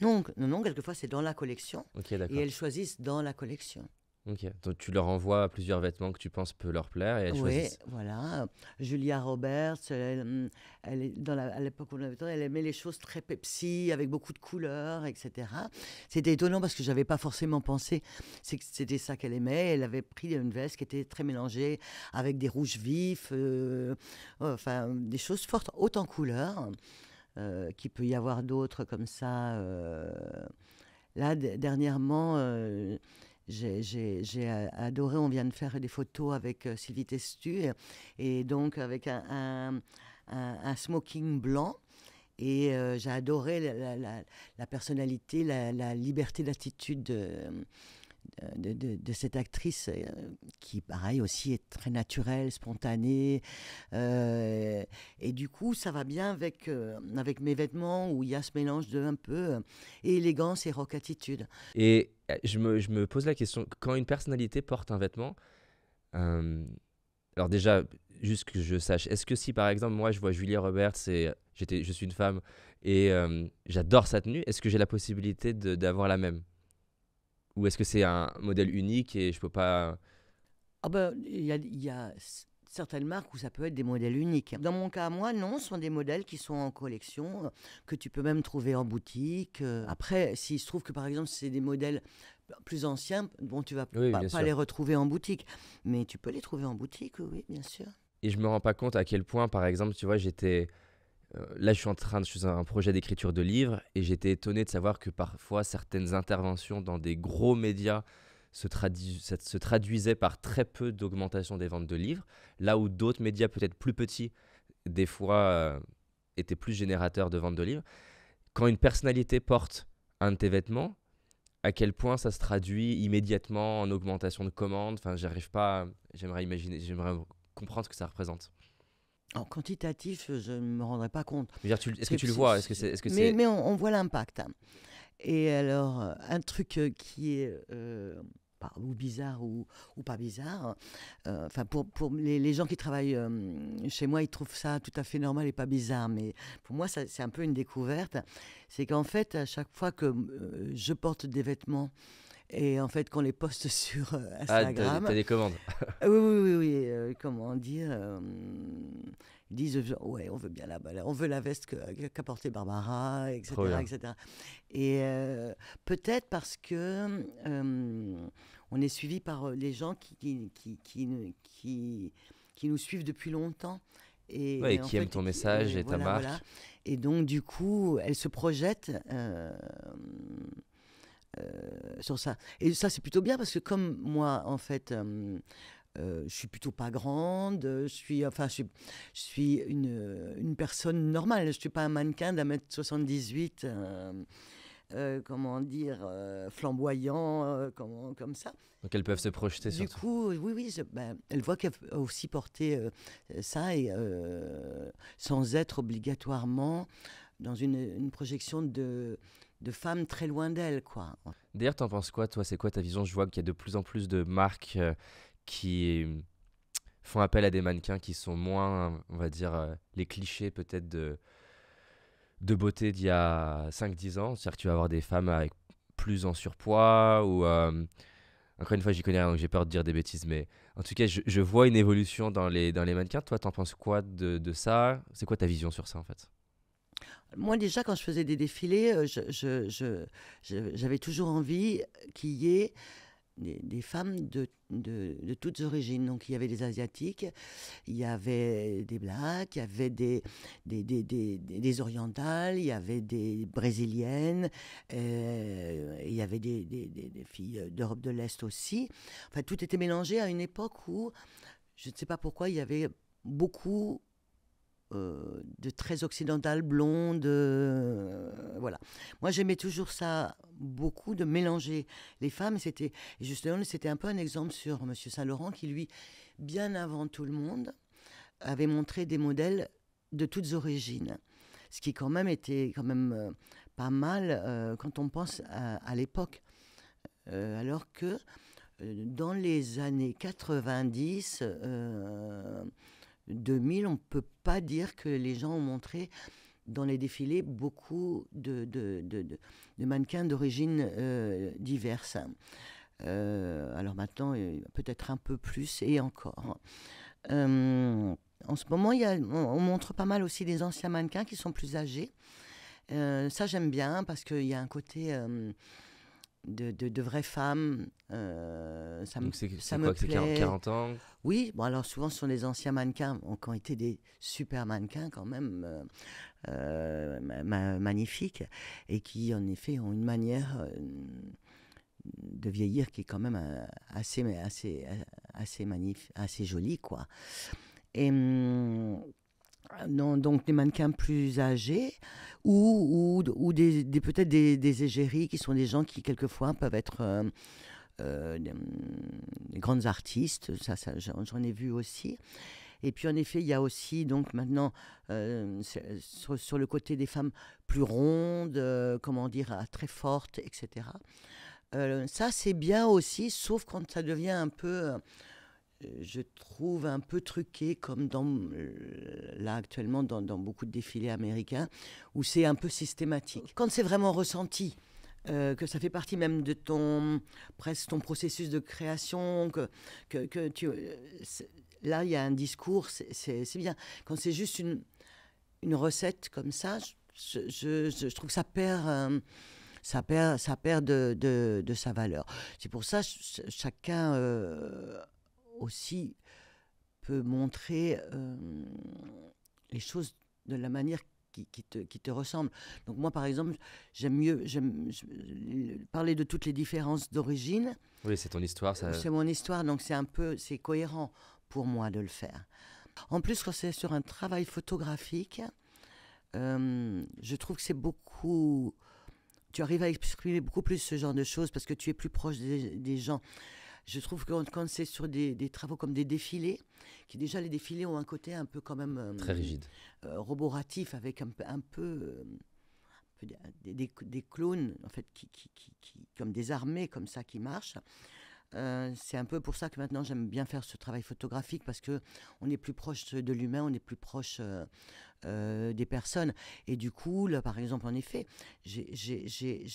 Non, non, non quelquefois c'est dans la collection. et elles choisissent dans la collection donc tu leur envoies plusieurs vêtements que tu penses peut leur plaire et elles Oui, voilà. Julia Roberts, elle, est dans à l'époque où on avait tourné, elle aimait les choses très Pepsi, avec beaucoup de couleurs, etc. C'était étonnant parce que je n'avais pas forcément pensé que c'était ça qu'elle aimait. Elle avait pris une veste qui était très mélangée avec des rouges vifs, euh, enfin des choses fortes, hautes en couleurs, euh, qu'il peut y avoir d'autres comme ça. Euh. Là, dernièrement, j'ai euh, adoré. On vient de faire des photos avec euh, Sylvie Testu et, donc avec un, smoking blanc. Et euh, j'ai adoré la, la, personnalité, la, liberté d'attitude de, de, de, cette actrice euh, qui, pareil, aussi est très naturelle, spontanée. Euh, et du coup, ça va bien avec, euh, avec mes vêtements où il y a ce mélange de un peu élégance et rock attitude. Et je me, je me, pose la question, quand une personnalité porte un vêtement, alors déjà, juste que je sache, est-ce que si par exemple, moi je vois Julia Roberts et je suis une femme et j'adore sa tenue, est-ce que j'ai la possibilité d'avoir la même ou est-ce que c'est un modèle unique et je peux pas. Ah ben, il y a, certaines marques où ça peut être des modèles uniques. Dans mon cas, moi, non, ce sont des modèles qui sont en collection, que tu peux même trouver en boutique. Euh. Après, s'il se trouve que par exemple, c'est des modèles plus anciens, bon, tu vas pas, pas les retrouver en boutique, mais tu peux les trouver en boutique, oui, bien sûr. Et je me rends pas compte à quel point, par exemple, tu vois, j'étais là, je suis en train de, faire un projet d'écriture de livres et j'étais étonné de savoir que parfois certaines interventions dans des gros médias se, se traduisaient par très peu d'augmentation des ventes de livres, là où d'autres médias peut-être plus petits, des fois, euh, étaient plus générateurs de ventes de livres. Quand une personnalité porte un de tes vêtements, à quel point ça se traduit immédiatement en augmentation de commandes Enfin, j'arrive pas, j'aimerais imaginer, j'aimerais comprendre ce que ça représente. En quantitatif, je ne me rendrai pas compte. Est-ce que tu le vois Mais, on, voit l'impact. Hein. Et alors, euh, un truc euh, qui est euh, bah, ou bizarre ou, pas bizarre, enfin pour, les, gens qui travaillent chez moi, ils trouvent ça tout à fait normal et pas bizarre. Mais pour moi, c'est un peu une découverte. C'est qu'en fait, à chaque fois que je porte des vêtements et en fait qu'on les poste sur Instagram. Euh, ah, t'as des commandes. oui, oui, oui, oui. Euh, comment dire euh, Ils disent ouais, on veut bien la, on veut la veste qu'a portée Barbara, etc., Et peut-être parce que on est suivi par les gens qui qui, qui, qui, qui, nous suivent depuis longtemps. Et, qui aiment ton message et, ta marque. Et donc, du coup, elle se projette euh, sur ça. Et ça, c'est plutôt bien parce que comme moi, en fait, euh, euh, je suis plutôt pas grande, je suis, enfin, je suis, une, personne normale, je ne suis pas un mannequin d'un mètre 78, comment dire, flamboyant, comme ça. Donc elles peuvent se projeter sur Du coup, oui, oui, ben, elles voient qu'elles aussi porter ça et, sans être obligatoirement dans une projection de de femmes très loin d'elle, quoi. D'ailleurs, t'en penses quoi, toi C'est quoi ta vision Je vois qu'il y a de plus en plus de marques euh, qui euh, font appel à des mannequins qui sont moins, on va dire, euh, les clichés peut-être de, de beauté d'il y a 5-10 ans. C'est-à-dire que tu vas avoir des femmes avec plus en surpoids ou... encore une fois, j'y connais rien, donc j'ai peur de dire des bêtises, mais en tout cas, je, je vois une évolution dans les, dans les mannequins. Toi, t'en penses quoi de, de ça C'est quoi ta vision sur ça, en fait moi déjà quand je faisais des défilés, euh, j'avais toujours envie qu'il y ait des, femmes de, toutes origines. Donc il y avait des Asiatiques, il y avait des Blacks, il y avait des, des, Orientales, il y avait des Brésiliennes, euh, il y avait des, filles d'Europe de l'Est aussi. Enfin tout était mélangé à une époque où, je ne sais pas pourquoi, il y avait beaucoup euh, de très occidentale, blonde, euh, voilà. Moi, j'aimais toujours ça beaucoup de mélanger les femmes. C'était justement, c'était un peu un exemple sur Monsieur Saint Laurent qui, lui, bien avant tout le monde, avait montré des modèles de toutes origines ce qui quand même était quand même euh, pas mal quand on pense à, l'époque. alors que dans les années 90, 2000, on ne peut pas dire que les gens ont montré dans les défilés beaucoup de, de, mannequins d'origine euh, diverse. diverses. Euh, alors maintenant, euh, peut-être un peu plus et encore. en ce moment, on, montre pas mal aussi des anciens mannequins qui sont plus âgés. ça, j'aime bien parce qu'il y a un côté de, de, vraies femmes. Euh, ça me, c'est, ça me quoi, C'est 40 ans Oui, bon alors souvent ce sont des anciens mannequins, qui ont été des super mannequins quand même, euh, euh, magnifiques, et qui en effet ont une manière de vieillir qui est quand même assez, assez, assez, magnifique, assez jolie. Quoi. Et hum, donc des mannequins plus âgés ou, ou, des, peut-être des, égéries qui sont des gens qui quelquefois peuvent être euh, euh, des grandes artistes, ça, j'en ai vu aussi. Et puis en effet, il y a aussi donc maintenant euh, sur, sur, le côté des femmes plus rondes, comment dire, très fortes, etc. ça c'est bien aussi, sauf quand ça devient un peu je trouve un peu truqué, comme dans, euh, là actuellement dans, beaucoup de défilés américains, où c'est un peu systématique. Quand c'est vraiment ressenti, euh, que ça fait partie même de ton, presque ton processus de création, que, que, que tu, euh, là il y a un discours, c'est bien. Quand c'est juste une, une recette comme ça, je, je, trouve que ça perd. ça perd, ça perd de, de, de sa valeur. C'est pour ça chacun aussi peut montrer euh, les choses de la manière qui, qui, te, qui, te, ressemble. Donc moi, par exemple, j'aime mieux j'aime, parler de toutes les différences d'origine. Oui, c'est ton histoire. Ça... C'est mon histoire, donc c'est un peu c'est cohérent pour moi de le faire. En plus, quand c'est sur un travail photographique, euh, je trouve que c'est beaucoup... Tu arrives à exprimer beaucoup plus ce genre de choses parce que tu es plus proche des, des gens. Je trouve que quand c'est sur des, travaux comme des défilés, qui déjà les défilés ont un côté un peu quand même euh, très rigide, euh, roboratif avec un, peu, euh, des, clones en fait qui, qui, qui, qui, comme des armées comme ça qui marchent. c'est un peu pour ça que maintenant j'aime bien faire ce travail photographique parce que on est plus proche de l'humain, on est plus proche des personnes. Et du coup, là, par exemple, en effet, j'ai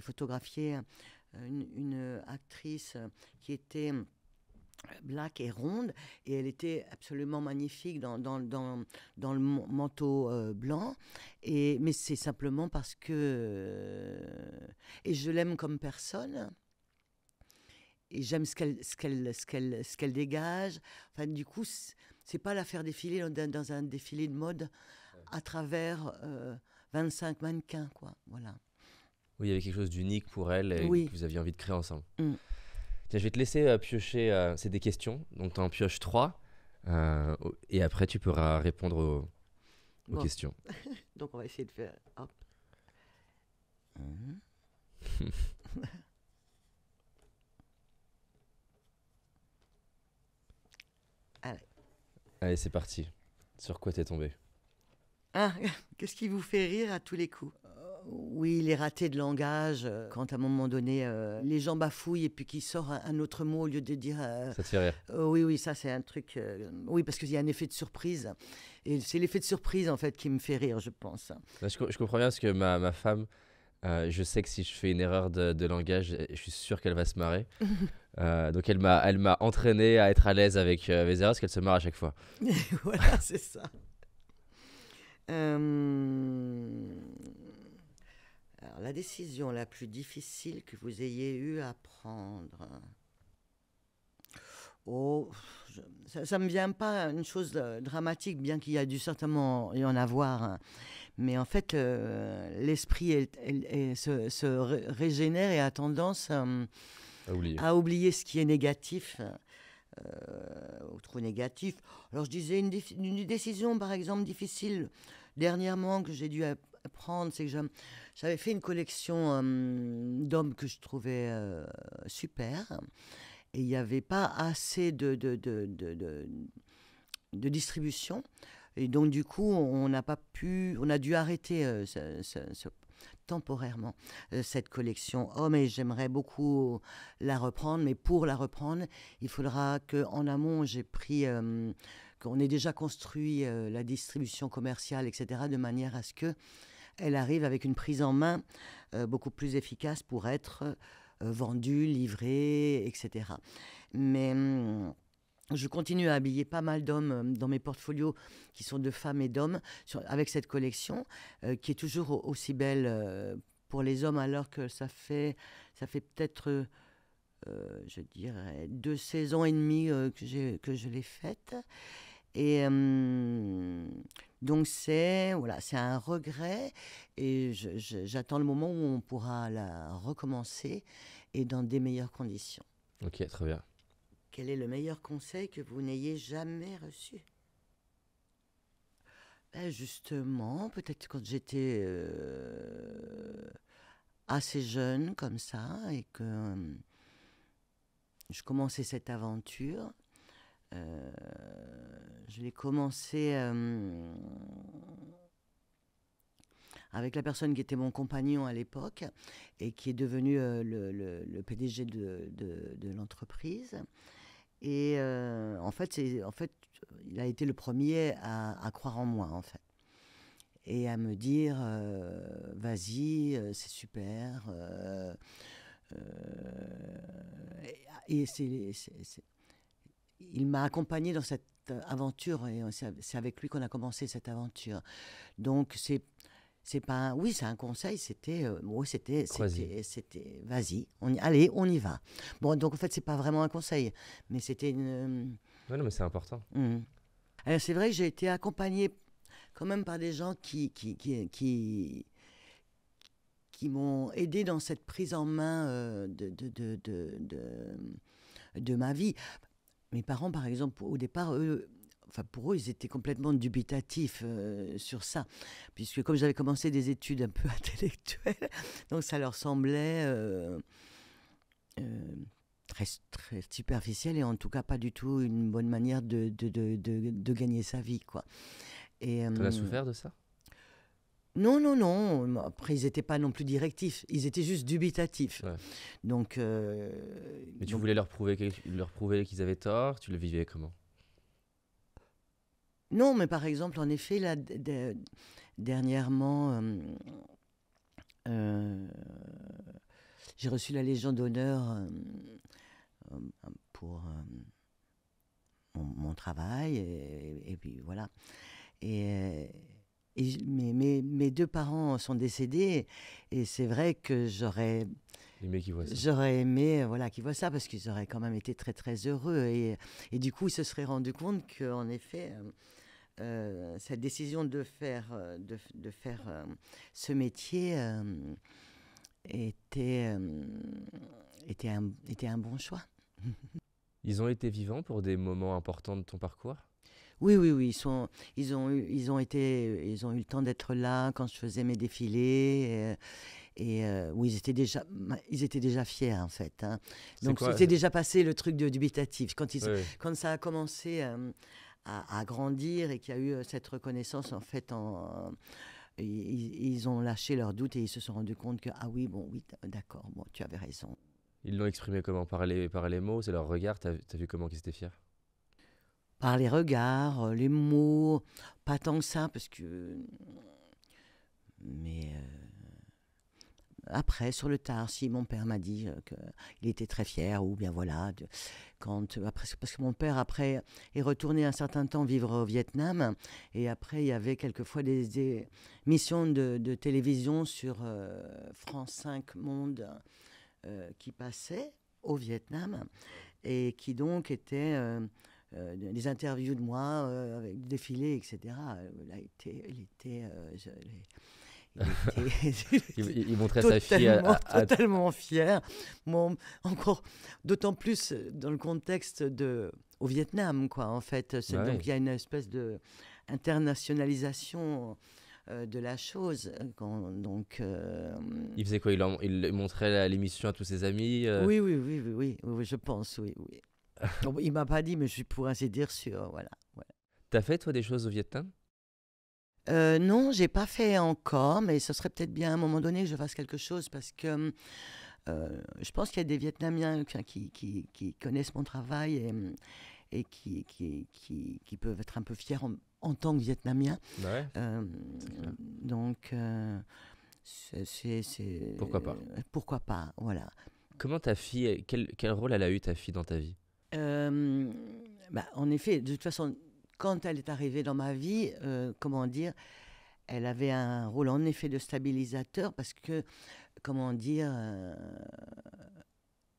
photographié une, actrice qui était black et ronde et elle était absolument magnifique dans, dans, le manteau euh, blanc et mais c'est simplement parce que euh, et je l'aime comme personne et j'aime ce qu'elle ce qu'elle ce qu'elle ce qu'elle dégage enfin du coup c'est pas la faire défiler dans, un défilé de mode à travers 25 euh, mannequins quoi voilà oui, il y avait quelque chose d'unique pour elle et que vous aviez envie de créer ensemble. Mm. je vais te laisser euh, piocher. Euh, c'est des questions, donc tu en pioches trois. Euh, et après, tu pourras répondre aux, questions. donc, on va essayer de faire. Allez. Allez, c'est parti. Sur quoi t'es tombé ah, Qu'est-ce qui vous fait rire à tous les coups oui, les ratés de langage, euh, quand à un moment donné, euh, les gens bafouillent et puis qu'ils sort un, autre mot au lieu de dire. Euh, ça te fait rire. oui, oui, ça c'est un truc. oui, parce qu'il y a un effet de surprise. Et c'est l'effet de surprise en fait qui me fait rire, je pense. je, je, comprends bien parce que ma, ma femme. je sais que si je fais une erreur de, langage, je suis sûr qu'elle va se marrer. donc elle m'a, elle m'a entraîné à être à l'aise avec mes erreurs parce qu'elle se marre à chaque fois. voilà, c'est ça la décision la plus difficile que vous ayez eu à prendre. Oh, ça ne me vient pas une chose euh, dramatique, bien qu'il y a dû certainement y en avoir. Hein. Mais en fait, euh, l'esprit se, se, régénère et a tendance euh, à, oublier. ce qui est négatif. ou trop négatif. Alors je disais une, une décision par exemple difficile dernièrement que j'ai dû prendre, c'est que j'avais fait une collection euh, d'hommes que je trouvais euh, super, et il n'y avait pas assez de, de, de, de, distribution. Et donc, du coup, on n'a pas pu, on a dû arrêter euh, temporairement cette collection hommes oh, et j'aimerais beaucoup la reprendre. Mais pour la reprendre, il faudra que en amont, j'ai pris, qu'on ait déjà construit la distribution commerciale, etc., de manière à ce que elle arrive avec une prise en main euh, beaucoup plus efficace pour être euh, vendue, livrée, etc. Mais hum, je continue à habiller pas mal d'hommes euh, dans mes portfolios qui sont de femmes et d'hommes avec cette collection qui est toujours aussi belle pour les hommes alors que ça fait, ça fait peut-être... je dirais deux saisons et demie que, que je l'ai faite. Et donc c'est voilà, c'est un regret et j'attends le moment où on pourra la recommencer et dans des meilleures conditions. Ok, très bien. Quel est le meilleur conseil que vous n'ayez jamais reçu ben, Justement, peut-être quand j'étais assez jeune comme ça et que je commençais cette aventure euh, je l'ai commencé euh, avec la personne qui était mon compagnon à l'époque et qui est devenu euh, le, PDG de, l'entreprise. Et en, fait, en fait, il a été le premier à, croire en moi, en fait. Et à me dire, vas-y, c'est super. et c'est il m'a accompagné dans cette euh, aventure et euh, c'est avec lui qu'on a commencé cette aventure. Donc c'est c'est pas oui c'est un conseil c'était euh, c'était c'était vas-y on allez on y va bon donc en fait c'est pas vraiment un conseil mais c'était une non mais c'est important mmh. c'est vrai que j'ai été accompagnée quand même par des gens qui qui qui, qui, qui m'ont aidé dans cette prise en main de, de, de, de de ma vie mes parents, par exemple, au départ, eux, enfin pour eux, ils étaient complètement dubitatifs euh, sur ça, puisque comme j'avais commencé des études un peu intellectuelles, donc ça leur semblait euh, euh, très, très, superficiel et en tout cas pas du tout une bonne manière de, gagner sa vie, quoi. Et, as souffert de ça non, non, non. Après, ils n'étaient pas non plus directifs. Ils étaient juste dubitatifs. Donc. Euh, mais tu voulais leur prouver qu'ils leur qu'ils avaient tort. Tu le vivais comment non, mais par exemple, en effet, là, dernièrement, euh, euh, j'ai reçu la Légion d'honneur pour mon, travail, et, puis voilà. Et, et mes, deux parents sont décédés et c'est vrai que j'aurais aimé qu'ils voient ça. J'aurais aimé euh, voilà, qu'ils voient ça parce qu'ils auraient quand même été très très heureux. Et, et du coup, ils se seraient rendus compte qu'en effet, euh, euh, cette décision de faire, de, de faire ce métier était, était, un, était un bon choix. ils ont été vivants pour des moments importants de ton parcours oui, oui, oui, ils, sont, ils, ont, eu, ils, ont été, ils ont eu le temps d'être là quand je faisais mes défilés. Euh, et, euh, ils étaient, déjà, ils étaient déjà fiers, en fait. Hein. Donc, c'était déjà passé le truc de dubitatif. Quand, ils, quand ça a commencé euh, à, grandir et qu'il y a eu cette reconnaissance, en fait, Ils, ont lâché leurs doutes et ils se sont rendus compte que, ah oui, bon, oui, d'accord, bon, tu avais raison. Ils l'ont exprimé comment par les, par les mots C'est leur regard Tu as vu comment ils étaient fiers par les regards, euh, les mots, pas tant que ça, parce que. Mais euh, après, sur le tard, si mon père m'a dit euh, qu'il était très fier, ou bien voilà, quand, après, parce que mon père, après, est retourné un certain temps vivre au Vietnam, et après, il y avait quelquefois des, missions de, télévision sur France 5 Monde qui passaient au Vietnam, et qui donc étaient des euh, interviews de moi, euh, avec des défilés, etc. Euh, il était. Il était, je, montrait sa fille à, totalement fier. Mon, encore, d'autant plus dans le contexte de au Vietnam, quoi. En fait, donc il y a une espèce de internationalisation de la chose. Quand, donc, il faisait quoi il, il, montrait l'émission à tous ses amis oui, oui, oui, oui, oui, oui, je pense, oui, oui. Il m'a pas dit, mais je suis pour ainsi dire sur, Voilà. T'as fait, toi, des choses au Vietnam euh, non, j'ai pas fait encore, mais ce serait peut-être bien à un moment donné que je fasse quelque chose parce que hum, euh, je pense qu'il y a des Vietnamiens qui, qui, connaissent mon travail et, hum, qui, qui, peuvent être un peu fiers en, tant que Vietnamiens. Euh, donc, euh, c'est. Pourquoi pas Pourquoi pas, voilà. Comment ta fille, quel, quel rôle elle a eu ta fille dans ta vie euh, bah, en effet, de toute façon, quand elle est arrivée dans ma vie, euh, comment dire, elle avait un rôle en effet de stabilisateur parce que, comment dire, euh,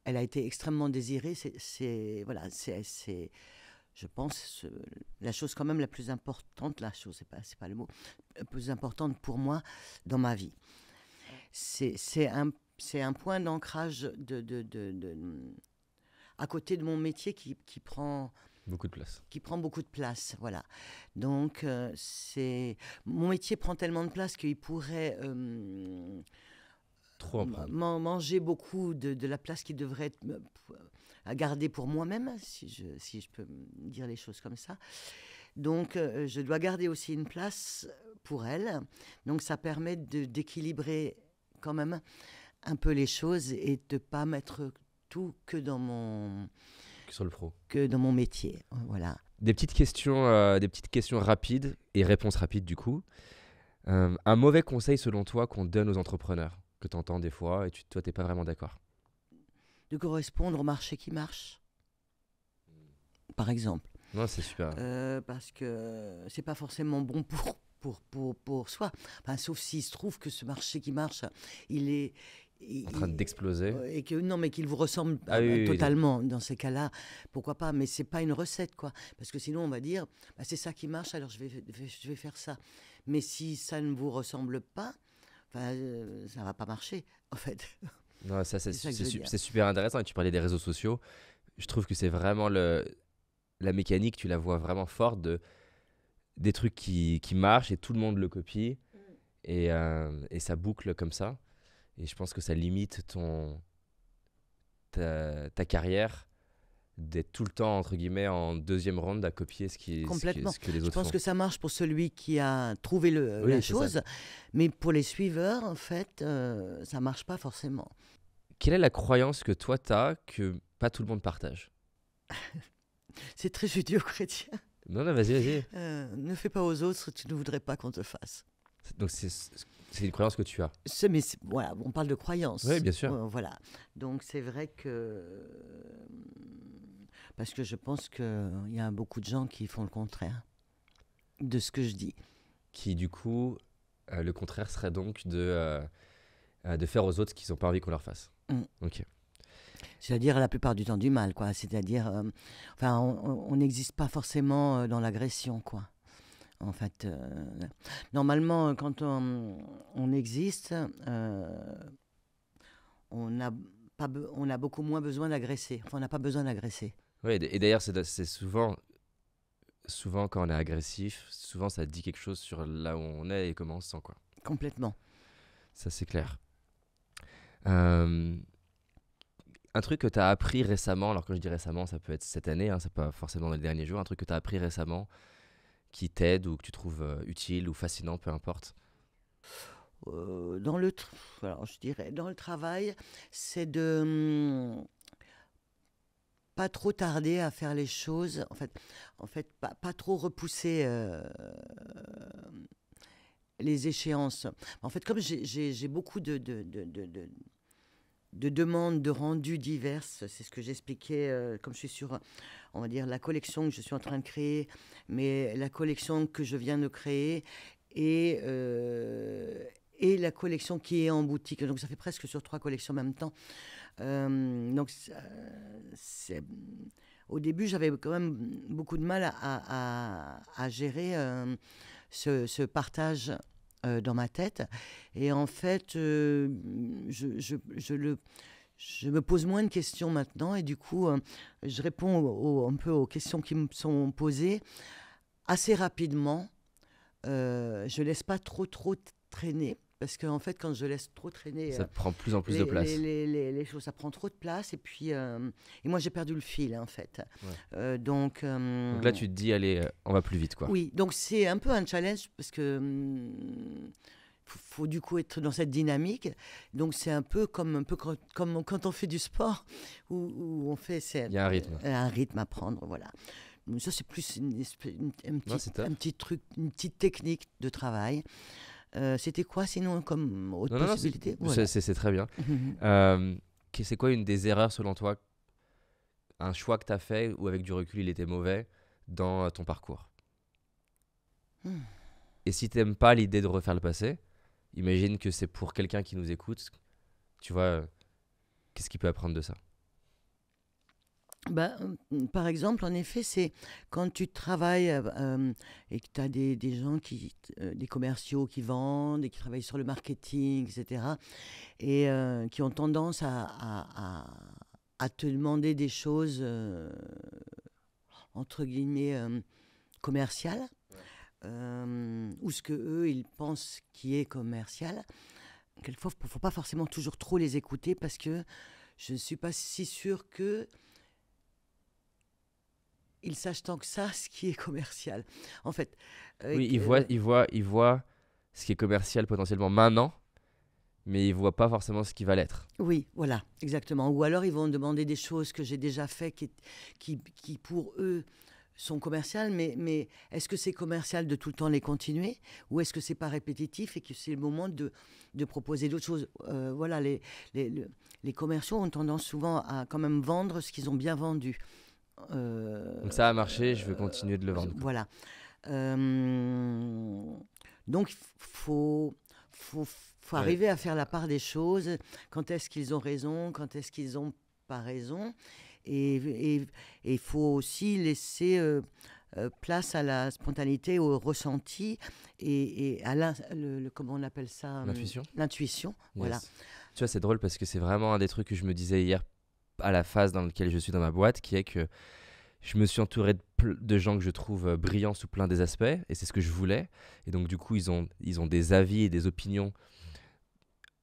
elle a été extrêmement désirée. C'est voilà, c'est je pense la chose quand même la plus importante, la chose, c'est pas c'est pas le mot, la plus importante pour moi dans ma vie. C'est un c'est un point d'ancrage de, de, de à côté de mon métier qui, prend beaucoup de place. Qui prend beaucoup de place, voilà. Donc euh, c'est mon métier prend tellement de place qu'il pourrait euh, trop manger beaucoup de, la place qui devrait être euh, à garder pour moi-même, si je, si je peux dire les choses comme ça. Donc je dois garder aussi une place pour elle. Donc ça permet d'équilibrer quand même un peu les choses et de pas mettre tout que dans mon que dans mon métier voilà des petites questions euh, des petites questions rapides et réponses rapides du coup euh, un mauvais conseil selon toi qu'on donne aux entrepreneurs que tu entends des fois et tu, toi t'es pas vraiment d'accord de correspondre au marché qui marche par exemple non c'est super euh, parce que c'est pas forcément bon pour pour, pour, soi. Enfin, sauf s'il se trouve que ce marché qui marche, il est, en train d'exploser. Euh, et que non, mais qu'il vous ressemble ah euh, totalement dans ces cas-là, pourquoi pas Mais c'est pas une recette, quoi. Parce que sinon, on va dire, bah, c'est ça qui marche, alors je vais, je vais faire ça. Mais si ça ne vous ressemble pas, euh, ça va pas marcher, en fait. Non, ça, c'est, super intéressant. Et tu parlais des réseaux sociaux. Je trouve que c'est vraiment le, la mécanique, tu la vois vraiment forte de des trucs qui, qui marchent et tout le monde le copie. Mm. Et, et ça boucle comme ça. Et je pense que ça limite ton, ta, carrière d'être tout le temps, entre guillemets, en deuxième ronde à copier ce, qui, Complètement. Ce, que les autres Je pense que ça marche pour celui qui a trouvé la chose, mais pour les suiveurs, en fait, ça euh, ça marche pas forcément. Quelle est la croyance que toi, tu as que pas tout le monde partage C'est très judéo-chrétien. Non, non, vas-y, vas-y. Euh, ne fais pas aux autres ce que tu ne voudrais pas qu'on te fasse. Donc c'est c'est une croyance que tu as. Mais voilà, on parle de croyance. Oui, bien sûr. Euh, voilà. Donc c'est vrai que. Parce que je pense qu'il y a beaucoup de gens qui font le contraire de ce que je dis. Qui, du coup, euh, le contraire serait donc de, euh, de faire aux autres ce qu'ils n'ont pas envie qu'on leur fasse. Mm. Ok. C'est-à-dire la plupart du temps du mal, quoi. C'est-à-dire, enfin, on n'existe pas forcément dans l'agression, quoi en fait. Euh, normalement, quand on, on existe, euh, on, a pas on a beaucoup moins besoin d'agresser. Enfin, on n'a pas besoin d'agresser. Oui, et d'ailleurs, c'est souvent, souvent quand on est agressif, souvent ça dit quelque chose sur là où on est et comment on se sent. Quoi. Complètement. Ça, c'est clair. Euh, un truc que tu as appris récemment, alors quand je dis récemment, ça peut être cette année, hein, pas forcément dans les derniers jours, un truc que tu as appris récemment qui t'aident ou que tu trouves euh, utile ou fascinant, peu importe euh, dans le Alors, je dirais dans le travail, c'est de ne hmm, pas trop tarder à faire les choses, en fait, en fait pas, pas trop repousser euh, les échéances. En fait, comme j'ai beaucoup de, de, de de demandes de rendus diverses. C'est ce que j'expliquais, euh, comme je suis sur, on va dire, la collection que je suis en train de créer, mais la collection que je viens de créer et, euh, et la collection qui est en boutique. Donc ça fait presque sur trois collections en même temps. Euh, donc c'est. Au début, j'avais quand même beaucoup de mal à, gérer ce, ce, partage euh, dans ma tête. Et en fait, euh, je, je, je, le, je, me pose moins de questions maintenant et du coup, euh, je réponds un peu aux questions qui me sont posées assez rapidement. je laisse pas trop trop traîner parce qu'en fait, quand je laisse trop traîner. Ça euh, prend plus en plus de place. Les, choses, ça prend trop de place. Et puis, euh, et moi, j'ai perdu le fil, hein, en fait. Euh, donc, là, tu te dis, allez, on va plus vite, quoi. Oui, donc c'est un peu un challenge parce que. Hum, faut, du coup être dans cette dynamique. Donc c'est un peu comme un peu quand, comme quand on fait du sport où, on fait c'est un rythme un rythme à prendre voilà. Ça c'est plus une, un petit truc une petite technique de travail. Euh, c'était quoi sinon comme autre possibilité C'est très bien. Mhm. Euh, c'est quoi une des erreurs selon toi Un choix que tu as fait ou avec du recul il était mauvais dans euh, ton parcours hmm. Et si t'aimes pas l'idée de refaire le passé, imagine que c'est pour quelqu'un qui nous écoute. Tu vois, qu'est-ce qu'il peut apprendre de ça bah, euh, par exemple, en effet, c'est quand tu travailles euh, euh, et que tu as des, des, gens, qui, des commerciaux qui vendent et qui travaillent sur le marketing, etc., et qui ont tendance à, te demander des choses, entre guillemets, commerciales, ou ce que eux, ils pensent qui est commercial. Quelquefois, il ne faut pas forcément toujours trop les écouter parce que je ne suis pas si sûre que ils sachent tant que ça ce qui est commercial. En fait. Euh, oui, ils, voient, ils, voient, ils voient ce qui est commercial potentiellement maintenant, mais ils ne voient pas forcément ce qui va l'être. Oui, voilà, exactement. Ou alors ils vont demander des choses que j'ai déjà faites qui, qui, qui pour eux sont commerciales, mais, mais est-ce que c'est commercial de tout le temps les continuer ou est-ce que c'est pas répétitif et que c'est le moment de, de proposer d'autres choses euh, Voilà, les, les, les, commerciaux ont tendance souvent à quand même vendre ce qu'ils ont bien vendu. Euh, donc ça a marché, je veux continuer de le vendre. Voilà. Euh, donc, faut, faut, arriver à faire la part des choses. Quand est-ce qu'ils ont raison Quand est-ce qu'ils ont pas raison Et il faut aussi laisser euh, place à la spontanéité, au ressenti et, et à le, comment on appelle ça L'intuition. voilà. Tu vois, c'est drôle parce que c'est vraiment un des trucs que je me disais hier à la phase dans laquelle je suis dans ma boîte, qui est que je me suis entouré de, gens que je trouve euh, brillants sous plein des aspects, et c'est ce que je voulais. Et donc, du coup, ils ont, ils ont des avis et des opinions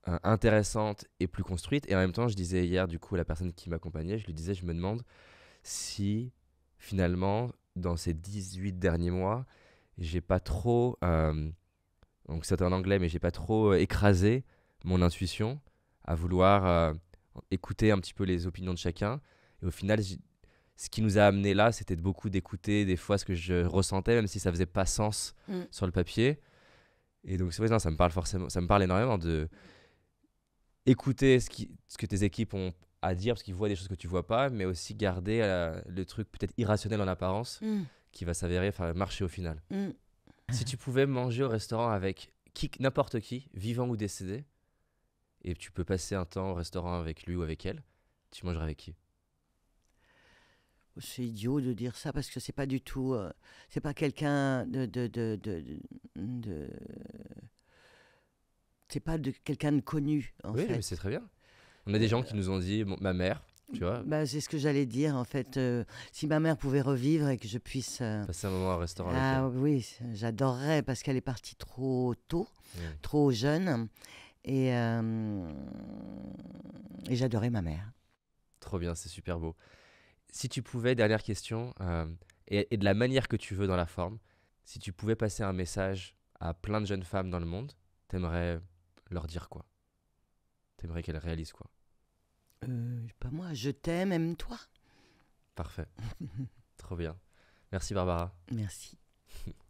euh, intéressantes et plus construites. Et en même temps, je disais hier, du coup, à la personne qui m'accompagnait, je lui disais, je me demande si finalement, dans ces 18 derniers mois, j'ai pas trop. Euh, donc, c'est en anglais, mais j'ai pas trop écrasé mon intuition à vouloir écouter un petit peu les opinions de chacun. Et au final, ce qui nous a amené là, c'était beaucoup d'écouter des fois ce que je ressentais, même si ça faisait pas sens mm. sur le papier. Et donc, ça me parle forcément, ça me parle énormément de écouter ce, que tes équipes ont à dire, parce qu'ils voient des choses que tu vois pas, mais aussi garder euh, le truc peut-être irrationnel en apparence, mm. qui va s'avérer marcher au final. Mm. Si tu pouvais manger au restaurant avec n'importe qui, vivant ou décédé, et tu peux passer un temps au restaurant avec lui ou avec elle, tu mangerais avec qui c'est idiot de dire ça parce que c'est pas du tout, euh, c'est pas quelqu'un de, de, de, c'est pas de quelqu'un de connu. En oui, fait. mais c'est très bien. On a des gens qui nous ont dit, ma mère, tu vois. Bah, c'est ce que j'allais dire en fait. Euh, si ma mère pouvait revivre et que je puisse euh, passer un moment au restaurant. avec ah elle. oui, j'adorerais parce qu'elle est partie trop tôt, trop jeune. Euh, et, j'adorais ma mère. Trop bien, c'est super beau. Si tu pouvais, dernière question, euh, et, de la manière que tu veux dans la forme, si tu pouvais passer un message à plein de jeunes femmes dans le monde, t'aimerais leur dire quoi T'aimerais qu'elles réalisent quoi euh, Pas moi, je t'aime, aime-toi. Parfait. Trop bien. Merci Barbara. Merci.